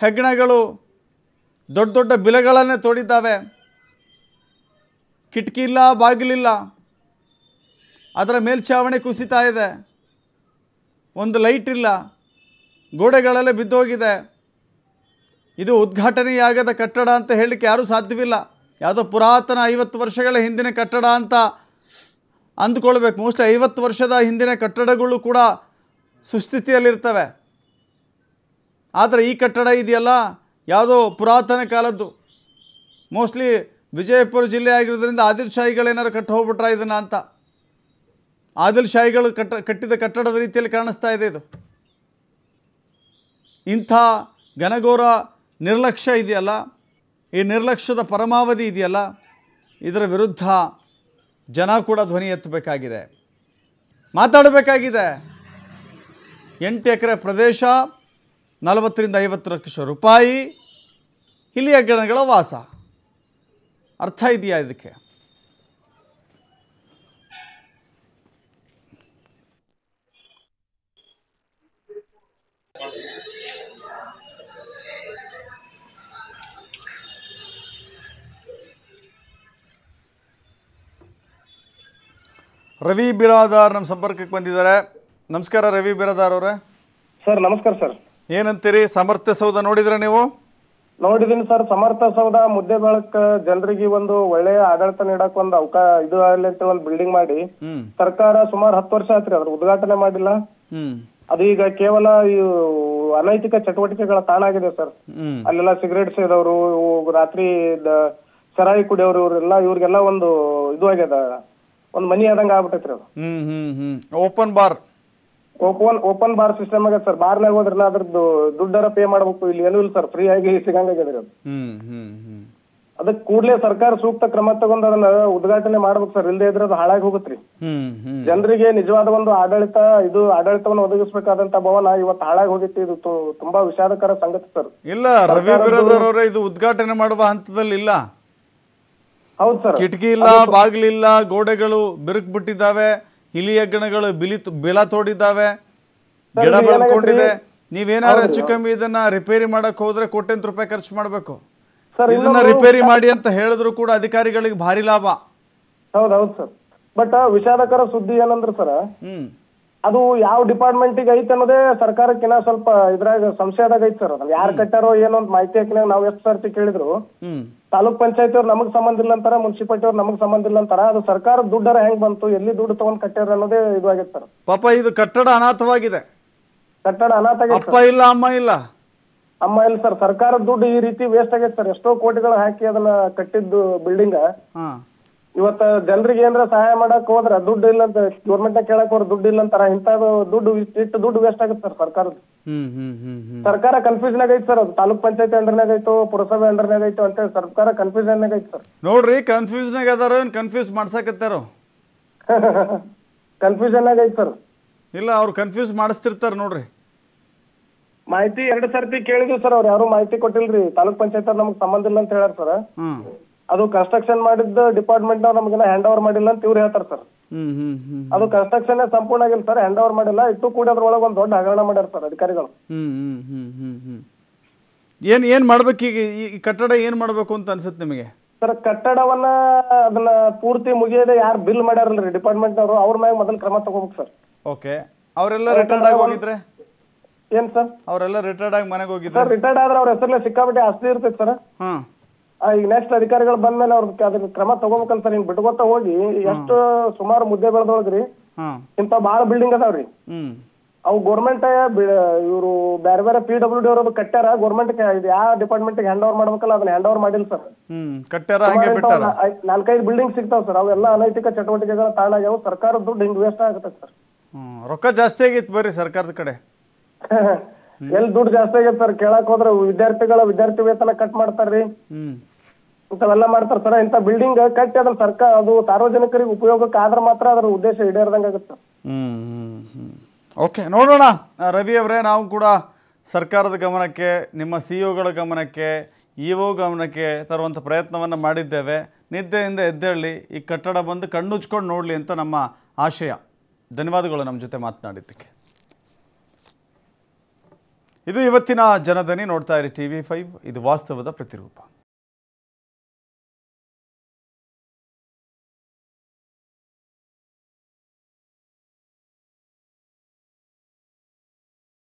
ಹೆಗ್ಣಗಳು ದೊಡ್ಡ ದೊಡ್ಡ ಬಿಲಗಳನ್ನೇ ತೋಡಿದ್ದಾವೆ ಕಿಟಕಿ ಇಲ್ಲ ಬಾಗಿಲಿಲ್ಲ ಅದರ ಮೇಲ್ಛಾವಣಿ ಕುಸಿತಾ ಇದೆ ಒಂದು ಲೈಟ್ ಇಲ್ಲ ಗೋಡೆಗಳೆಲ್ಲ ಬಿದ್ದೋಗಿದೆ ಇದು ಉದ್ಘಾಟನೆಯಾಗದ ಕಟ್ಟಡ ಅಂತ ಹೇಳಲಿಕ್ಕೆ ಯಾರೂ ಸಾಧ್ಯವಿಲ್ಲ ಯಾವುದೋ ಪುರಾತನ ಐವತ್ತು ವರ್ಷಗಳ ಹಿಂದಿನ ಕಟ್ಟಡ ಅಂತ ಅಂದ್ಕೊಳ್ಬೇಕು ಮೋಸ್ಟ್ ಐವತ್ತು ವರ್ಷದ ಹಿಂದಿನ ಕಟ್ಟಡಗಳು ಕೂಡ ಸುಸ್ಥಿತಿಯಲ್ಲಿರ್ತವೆ ಆದರೆ ಈ ಕಟ್ಟಡ ಇದೆಯಲ್ಲ ಯಾವುದೋ ಪುರಾತನ ಕಾಲದ್ದು ಮೋಸ್ಟ್ಲಿ ವಿಜಯಪುರ ಜಿಲ್ಲೆ ಆಗಿರೋದ್ರಿಂದ ಆದಿಲ್ ಶಾಹಿಗಳೇನಾರು ಕಟ್ಟಿ ಹೋಗ್ಬಿಟ್ರ ಇದನ್ನು ಅಂತ ಆದಿಲ್ ಶಾಹಿಗಳು ಕಟ್ಟ ಕಟ್ಟಿದ ಕಟ್ಟಡದ ರೀತಿಯಲ್ಲಿ ಕಾಣಿಸ್ತಾ ಇದೆ ಇದು ಇಂಥ ಘನಘೋರ ನಿರ್ಲಕ್ಷ್ಯ ಇದೆಯಲ್ಲ ಈ ನಿರ್ಲಕ್ಷ್ಯದ ಪರಮಾವಧಿ ಇದೆಯಲ್ಲ ಇದರ ವಿರುದ್ಧ ಜನ ಕೂಡ ಧ್ವನಿ ಎತ್ತಬೇಕಾಗಿದೆ ಮಾತಾಡಬೇಕಾಗಿದೆ ಎಂಟು ಎಕರೆ ಪ್ರದೇಶ ನಲವತ್ತರಿಂದ ಐವತ್ತು ಲಕ್ಷ ರೂಪಾಯಿ ಇಲ್ಲಿಯ ಗಿಡಗಳ ವಾಸ ಅರ್ಥ ಇದೆಯಾ ಇದಕ್ಕೆ ರವಿ ಬಿರಾದಾರ್ ನಮ್ಮ ಸಂಪರ್ಕಕ್ಕೆ ಬಂದಿದ್ದಾರೆ ನಮಸ್ಕಾರ ರವಿ ಬಿರಾದಾರ್ ಅವರೇ ಸರ್ ನಮಸ್ಕಾರ ಸರ್ ಏನಂತೀರಿ ಸಮರ್ಥ ಸೌಧ ನೋಡಿದ್ರ ನೀವು ನೋಡಿದೀನಿ ಸರ್ ಸಮರ್ಥ ಸೌಧ ಮುದ್ದೆ ಬಳಕ ಜನರಿಗೆ ಒಂದು ಒಳ್ಳೆಯ ಆಡಳಿತ ನೀಡಕ್ ಒಂದು ಅವಕಾಶ ಇದು ಆಗಲಿ ಅಂತ ಒಂದು ಬಿಲ್ಡಿಂಗ್ ಮಾಡಿ ಸರ್ಕಾರ ಸುಮಾರು ಹತ್ತು ವರ್ಷ ಆಯ್ತು ಅದ್ರ ಉದ್ಘಾಟನೆ ಮಾಡಿಲ್ಲ ಅದೀಗ ಕೇವಲ ಅನೈತಿಕ ಚಟುವಟಿಕೆಗಳ ತಾಣ ಆಗಿದೆ ಸರ್ ಅಲ್ಲೆಲ್ಲ ಸಿಗರೇಟ್ ಸೇದವರು ರಾತ್ರಿ ಸರಾಯಿ ಕುಡಿಯವರು ಇವರೆಲ್ಲ ಇವ್ರಿಗೆಲ್ಲ ಒಂದು ಇದು ಆಗ್ಯದ ಒಂದು ಮನಿ ಆದಂಗ ಆಗ್ಬಿಟ್ಟೈತ್ರಿ open bar open open bar system ಆಗ ಸರ್ ಬಾರ್ ಬಾರ್ನಾಗ ಹೋದ್ರಲ್ಲ ಅದ್ರದ್ದು ದುಡ್ಡರ ಪೇ ಮಾಡ್ಬೇಕು ಇಲ್ಲಿ ಏನೂ ಇಲ್ಲ ಸರ್ ಫ್ರೀ ಆಗಿ ಸಿಗಂಗಾಗ್ಯದ್ರಿ ಅದು ಅದಕ್ಕೆ ಕೂಡಲೇ ಸರ್ಕಾರ ಸೂಕ್ತ ಕ್ರಮ ತಗೊಂಡ್ ಅದನ್ನ ಉದ್ಘಾಟನೆ ಮಾಡ್ಬೇಕು ಸರ್ ಇಲ್ಲದೆ ಇದ್ರೆ ಅದು ಹಾಳಾಗಿ ಹೋಗುತ್ತೆ ಜನರಿಗೆ ನಿಜವಾದ ಒಂದು ಆಡಳಿತ ಇದು ಆಡಳಿತವನ್ನು ಒದಗಿಸಬೇಕಾದಂತ ಭವನ ಇವತ್ತು ಹಾಳಾಗಿ ಹೋಗಿತ್ತು ಇದು ತುಂಬಾ ವಿಷಾದಕರ ಸಂಗತಿ ಸರ್ ಇಲ್ಲ ರವಿ ಇದು ಉದ್ಘಾಟನೆ ಮಾಡುವ ಹಂತದಲ್ಲಿ ಇಲ್ಲ ಹೌದು ಸರ್ ಕಿಟಕಿ ಇಲ್ಲ ಬಾಗಿಲಿಲ್ಲ ಗೋಡೆಗಳು ಬಿರುಕು ಬಿಟ್ಟಿದ್ದಾವೆ ಇಲಿ ಹೆಗ್ಗಣಗಳು ಬಿಲಿ ಬೆಳ ತೋಡಿದ್ದಾವೆ ಗಿಡ ಬೆಳೆದುಕೊಂಡಿದೆ ನೀವೇನಾದ್ರು ಹೆಚ್ಚು ಕಮ್ಮಿ ಇದನ್ನ ರಿಪೇರಿ ಮಾಡಕ್ ಹೋದ್ರೆ ಕೋಟ್ಯಂತ ರೂಪಾಯಿ ಖರ್ಚು ಮಾಡಬೇಕು ಇದನ್ನ ರಿಪೇರಿ ಮಾಡಿ ಅಂತ ಹೇಳಿದ್ರು ಕೂಡ ಅಧಿಕಾರಿಗಳಿಗೆ ಭಾರಿ ಲಾಭ ಹೌದೌದು ಸರ್ ಬಟ್ ವಿಷಾದಕರ ಸುದ್ದಿ ಏನಂದ್ರೆ ಸರ್ ಅದು ಯಾವ ಡಿಪಾರ್ಟ್ಮೆಂಟಿಗೆ ಐತೆ ಅನ್ನೋದೇ ಸರ್ಕಾರಕ್ಕಿನ ಸ್ವಲ್ಪ ಇದ್ರಾಗ ಸಂಶಯದಾಗ ಐತೆ ಸರ್ ಯಾರು ಕಟ್ಟಾರೋ ಏನೋ ಒಂದು ಮಾಹಿತಿ ನಾವು ಎಷ್ಟು ಸರ್ತಿ ಕೇಳಿದ್ರು ತಾಲೂಕ್ ಪಂಚಾಯತ್ ಅವ್ರು ನಮಗ್ ಸಂಬಂಧ ಇಲ್ಲ ಅಂತಾರ ಮುನ್ಸಿಪಾಲ್ಟಿ ಅವ್ರು ನಮಗ್ ಸಂಬಂಧ ಇಲ್ಲ ಅಂತಾರ ಅದು ಸರ್ಕಾರ ದುಡ್ಡರ ಹೆಂಗ್ ಬಂತು ಎಲ್ಲಿ ದುಡ್ಡು ತಗೊಂಡ್ ಕಟ್ಟ್ಯಾರ ಅನ್ನೋದೇ ಇದು ಆಗೈತೆ ಸರ್ ಪಾಪ ಇದು ಕಟ್ಟಡ ಅನಾಥವಾಗಿದೆ ಕಟ್ಟಡ ಅನಾಥ ಅಪ್ಪ ಇಲ್ಲ ಅಮ್ಮ ಇಲ್ಲ ಅಮ್ಮ ಇಲ್ಲ ಸರ್ ಸರ್ಕಾರದ ದುಡ್ಡು ಈ ರೀತಿ ವೇಸ್ಟ್ ಆಗೈತೆ ಸರ್ ಎಷ್ಟೋ ಕೋಟಿಗಳು ಹಾಕಿ ಅದನ್ನ ಕಟ್ಟಿದ್ದು ಬಿಲ್ಡಿಂಗ್ ಇವತ್ತ ಜನರಿಗೆ ಏನ್ರ ಸಹಾಯ ಮಾಡಕ್ ಹೋದ್ರ ದುಡ್ಡು ಇಲ್ಲ ಅಂತ ಗೌರ್ಮೆಂಟ್ ಕೇಳಕ್ ಹೋದ್ರ ದುಡ್ಡು ಇಲ್ಲ ಅಂತಾರ ಇಂತ ದುಡ್ಡು ಇಷ್ಟು ದುಡ್ಡು ವೇಸ್ಟ್ ಆಗುತ್ತೆ ಸರ್ ಸರ್ಕಾರದ ಸರ್ಕಾರ ಕನ್ಫ್ಯೂಷನ್ ಆಗೈತೆ ಸರ್ ಅದು ತಾಲೂಕ್ ಪಂಚಾಯತ್ ಅಂಡರ್ನಾಗ ಆಯ್ತು ಪುರಸಭೆ ಅಂಡರ್ನಾಗ ಆಯ್ತು ಅಂತ ಸರ್ಕಾರ ಕನ್ಫ್ಯೂಷನ್ ಆಗೈತೆ ಸರ್ ನೋಡ್ರಿ ಕನ್ಫ್ಯೂಷನ್ ಅದಾರ ಏನ್ ಕನ್ಫ್ಯೂಸ್ ಮಾಡ್ಸಕತ್ತಾರ ಕನ್ಫ್ಯೂಷನ್ ಆಗೈತೆ ಸರ್ ಇಲ್ಲ ಅವ್ರು ಕನ್ಫ್ಯೂಸ್ ಮಾಡಿಸ್ತಿರ್ತಾರ ನೋಡ್ರಿ ಮಾಹಿತಿ ಎರಡು ಸರ್ತಿ ಕೇಳಿದ್ವಿ ಸರ್ ಅವ್ರು ಯಾರು ಮಾಹಿತಿ ಕೊಟ್ಟಿಲ್ರಿ ತಾಲೂಕ್ ಪಂಚಾಯತ್ ನಮ್ಗೆ ಸಂಬಂಧ ಇಲ್ಲ ಅಂತ ಹೇಳಾರ ಸರ್ ಅದು ಕನ್ಸ್ಟ್ರಕ್ಷನ್ ಮಾಡಿದ್ದ ಡಿಪಾರ್ಟ್ಮೆಂಟ್ ನಾವು ನಮಗೆಲ್ಲ ಹ್ಯಾಂಡ್ ಓವರ್ ಮಾಡಿಲ್ಲ ಅಂತ ಇವ್ರು ಹೇಳ್ತಾರೆ ಸರ್ ಅದು ಕನ್ಸ್ಟ್ರಕ್ಷನ್ ಸಂಪೂರ್ಣ ಆಗಿಲ್ಲ ಸರ್ ಹ್ಯಾಂಡ್ ಓವರ್ ಮಾಡಿಲ್ಲ ಇಟ್ಟು ಕೂಡ ಅದ್ರೊಳಗೆ ಒಂದು ದೊಡ್ಡ ಹಗರಣ ಮಾಡಿರ್ತಾರೆ ಅಧಿಕಾರಿಗಳು ಏನ್ ಏನ್ ಮಾಡ್ಬೇಕು ಈಗ ಈ ಕಟ್ಟಡ ಏನ್ ಮಾಡ್ಬೇಕು ಅಂತ ಅನ್ಸುತ್ತೆ ನಿಮಗೆ ಸರ್ ಕಟ್ಟಡವನ್ನ ಅದನ್ನ ಪೂರ್ತಿ ಮುಗಿಯದೆ ಯಾರು ಬಿಲ್ ಮಾಡ್ಯಾರಲ್ರಿ ಡಿಪಾರ್ಟ್ಮೆಂಟ್ ಅವರು ಅವ್ರ ಮ್ಯಾಗ ಮೊದಲು ಕ್ರಮ ತಗೋಬೇಕು ಸರ್ ಓಕೆ ಅವರೆಲ್ಲ ರಿಟೈರ್ಡ್ ಆಗಿ ಹೋಗಿದ್ರೆ ಏನ್ ಸರ್ ಅವರೆಲ್ಲ ರಿಟೈರ್ಡ್ ಆಗಿ ಮನೆಗೆ ಹೋಗಿದ್ರೆ ರಿಟೈರ್ಡ್ ಆದ್ರೆ ಅವ್ರ ಹೆಸರಲ್ಲೇ ಸಿಕ್ಕಾಪಟ್ಟೆ ಆಸ್ತಿ ಇರ್ತೈತೆ ಸರ್ ಹ್ಮ್ ಈಗ ನೆಕ್ಸ್ಟ್ ಅಧಿಕಾರಿಗಳು ಬಂದ್ಮೇಲೆ ಅವ್ರ ಅದಕ್ಕೆ ಕ್ರಮ ತಗೋಬೇಕಂತ ಹಿಂಗ್ ಬಿಟ್ಕೋತ ಹೋಗಿ ಎಷ್ಟು ಸುಮಾರು ಮುದ್ದೆ ಬೆಳೆದೊಳಗ್ರಿ ಇಂತ ಬಾಳ ಬಿಲ್ಡಿಂಗ್ ಅದಾವ್ರಿ ಅವು ಗೌರ್ಮೆಂಟ್ ಇವರು ಬೇರೆ ಬೇರೆ ಪಿ ಡಬ್ಲ್ಯೂ ಡಿ ಅವ್ರದ್ದು ಕಟ್ಟ್ಯಾರ ಗೌರ್ಮೆಂಟ್ ಯಾವ ಡಿಪಾರ್ಟ್ಮೆಂಟ್ ಹ್ಯಾಂಡ್ ಓವರ್ ಮಾಡ್ಬೇಕಲ್ಲ ಅದನ್ನ ಹ್ಯಾಂಡ್ ಓವರ್ ಮಾಡಿಲ್ಲ ಸರ್ ನಾಲ್ಕೈದು ಬಿಲ್ಡಿಂಗ್ ಸಿಗ್ತಾವ ಸರ್ ಅವೆಲ್ಲ ಅನೈತಿಕ ಚಟುವಟಿಕೆಗಳ ತಾಣ ಆಗ್ಯಾವ ಸರ್ಕಾರದ ದುಡ್ಡು ಹಿಂಗ್ ವೇಸ್ಟ್ ಆಗತ್ತೆ ಸರ್ ರೊಕ್ಕ ಜಾಸ್ತಿ ಆಗಿತ್ತು ಬರ್ರಿ ಸರ್ಕಾರದ ಕಡೆ *laughs* ಎಲ್ಲಿ ದುಡ್ಡು ಜಾಸ್ತಿ ಆಗೈತೆ ಸರ್ ಕೇಳಕ್ ಹೋದ್ರೆ ವಿದ್ಯಾರ್ಥಿಗಳ ವಿದ್ಯಾರ್ಥಿ ವೇತನ ಕಟ್ ಮಾಡ್ತಾರ್ರಿ ಇಂಥವೆಲ್ಲ ಮಾಡ್ತಾರ ಸರ್ ಇಂಥ ಬಿಲ್ಡಿಂಗ್ ಕಟ್ಟಿ ಅದನ್ನ ಸರ್ಕಾರ ಅದು ಸಾರ್ವಜನಿಕರಿಗೆ ಉಪಯೋಗಕ್ಕೆ ಆದ್ರೆ ಮಾತ್ರ ಅದರ ಉದ್ದೇಶ ಈಡೇರ್ದಂಗೆ ಆಗುತ್ತೆ ಓಕೆ ನೋಡೋಣ ರವಿ ಅವರೇ ನಾವು ಕೂಡ ಸರ್ಕಾರದ ಗಮನಕ್ಕೆ ನಿಮ್ಮ ಸಿ e ಗಳ ಗಮನಕ್ಕೆ ಇಒ e ಗಮನಕ್ಕೆ ತರುವಂತ ಪ್ರಯತ್ನವನ್ನು ಮಾಡಿದ್ದೇವೆ ನಿದ್ದೆಯಿಂದ ಎದ್ದೇಳಿ ಈ ಕಟ್ಟಡ ಬಂದು ಕಣ್ಣುಚ್ಕೊಂಡು ನೋಡಲಿ ಅಂತ ನಮ್ಮ ಆಶಯ ಧನ್ಯವಾದಗಳು ನಮ್ಮ ಜೊತೆ ಮಾತನಾಡಿದ್ದಕ್ಕೆ ಇದು ಇವತ್ತಿನ ಜನದನಿ ನೋಡ್ತಾ ಇರಿ ಟಿ ವಿ ಫೈವ್ ಇದು ವಾಸ್ತವದ ಪ್ರತಿರೂಪ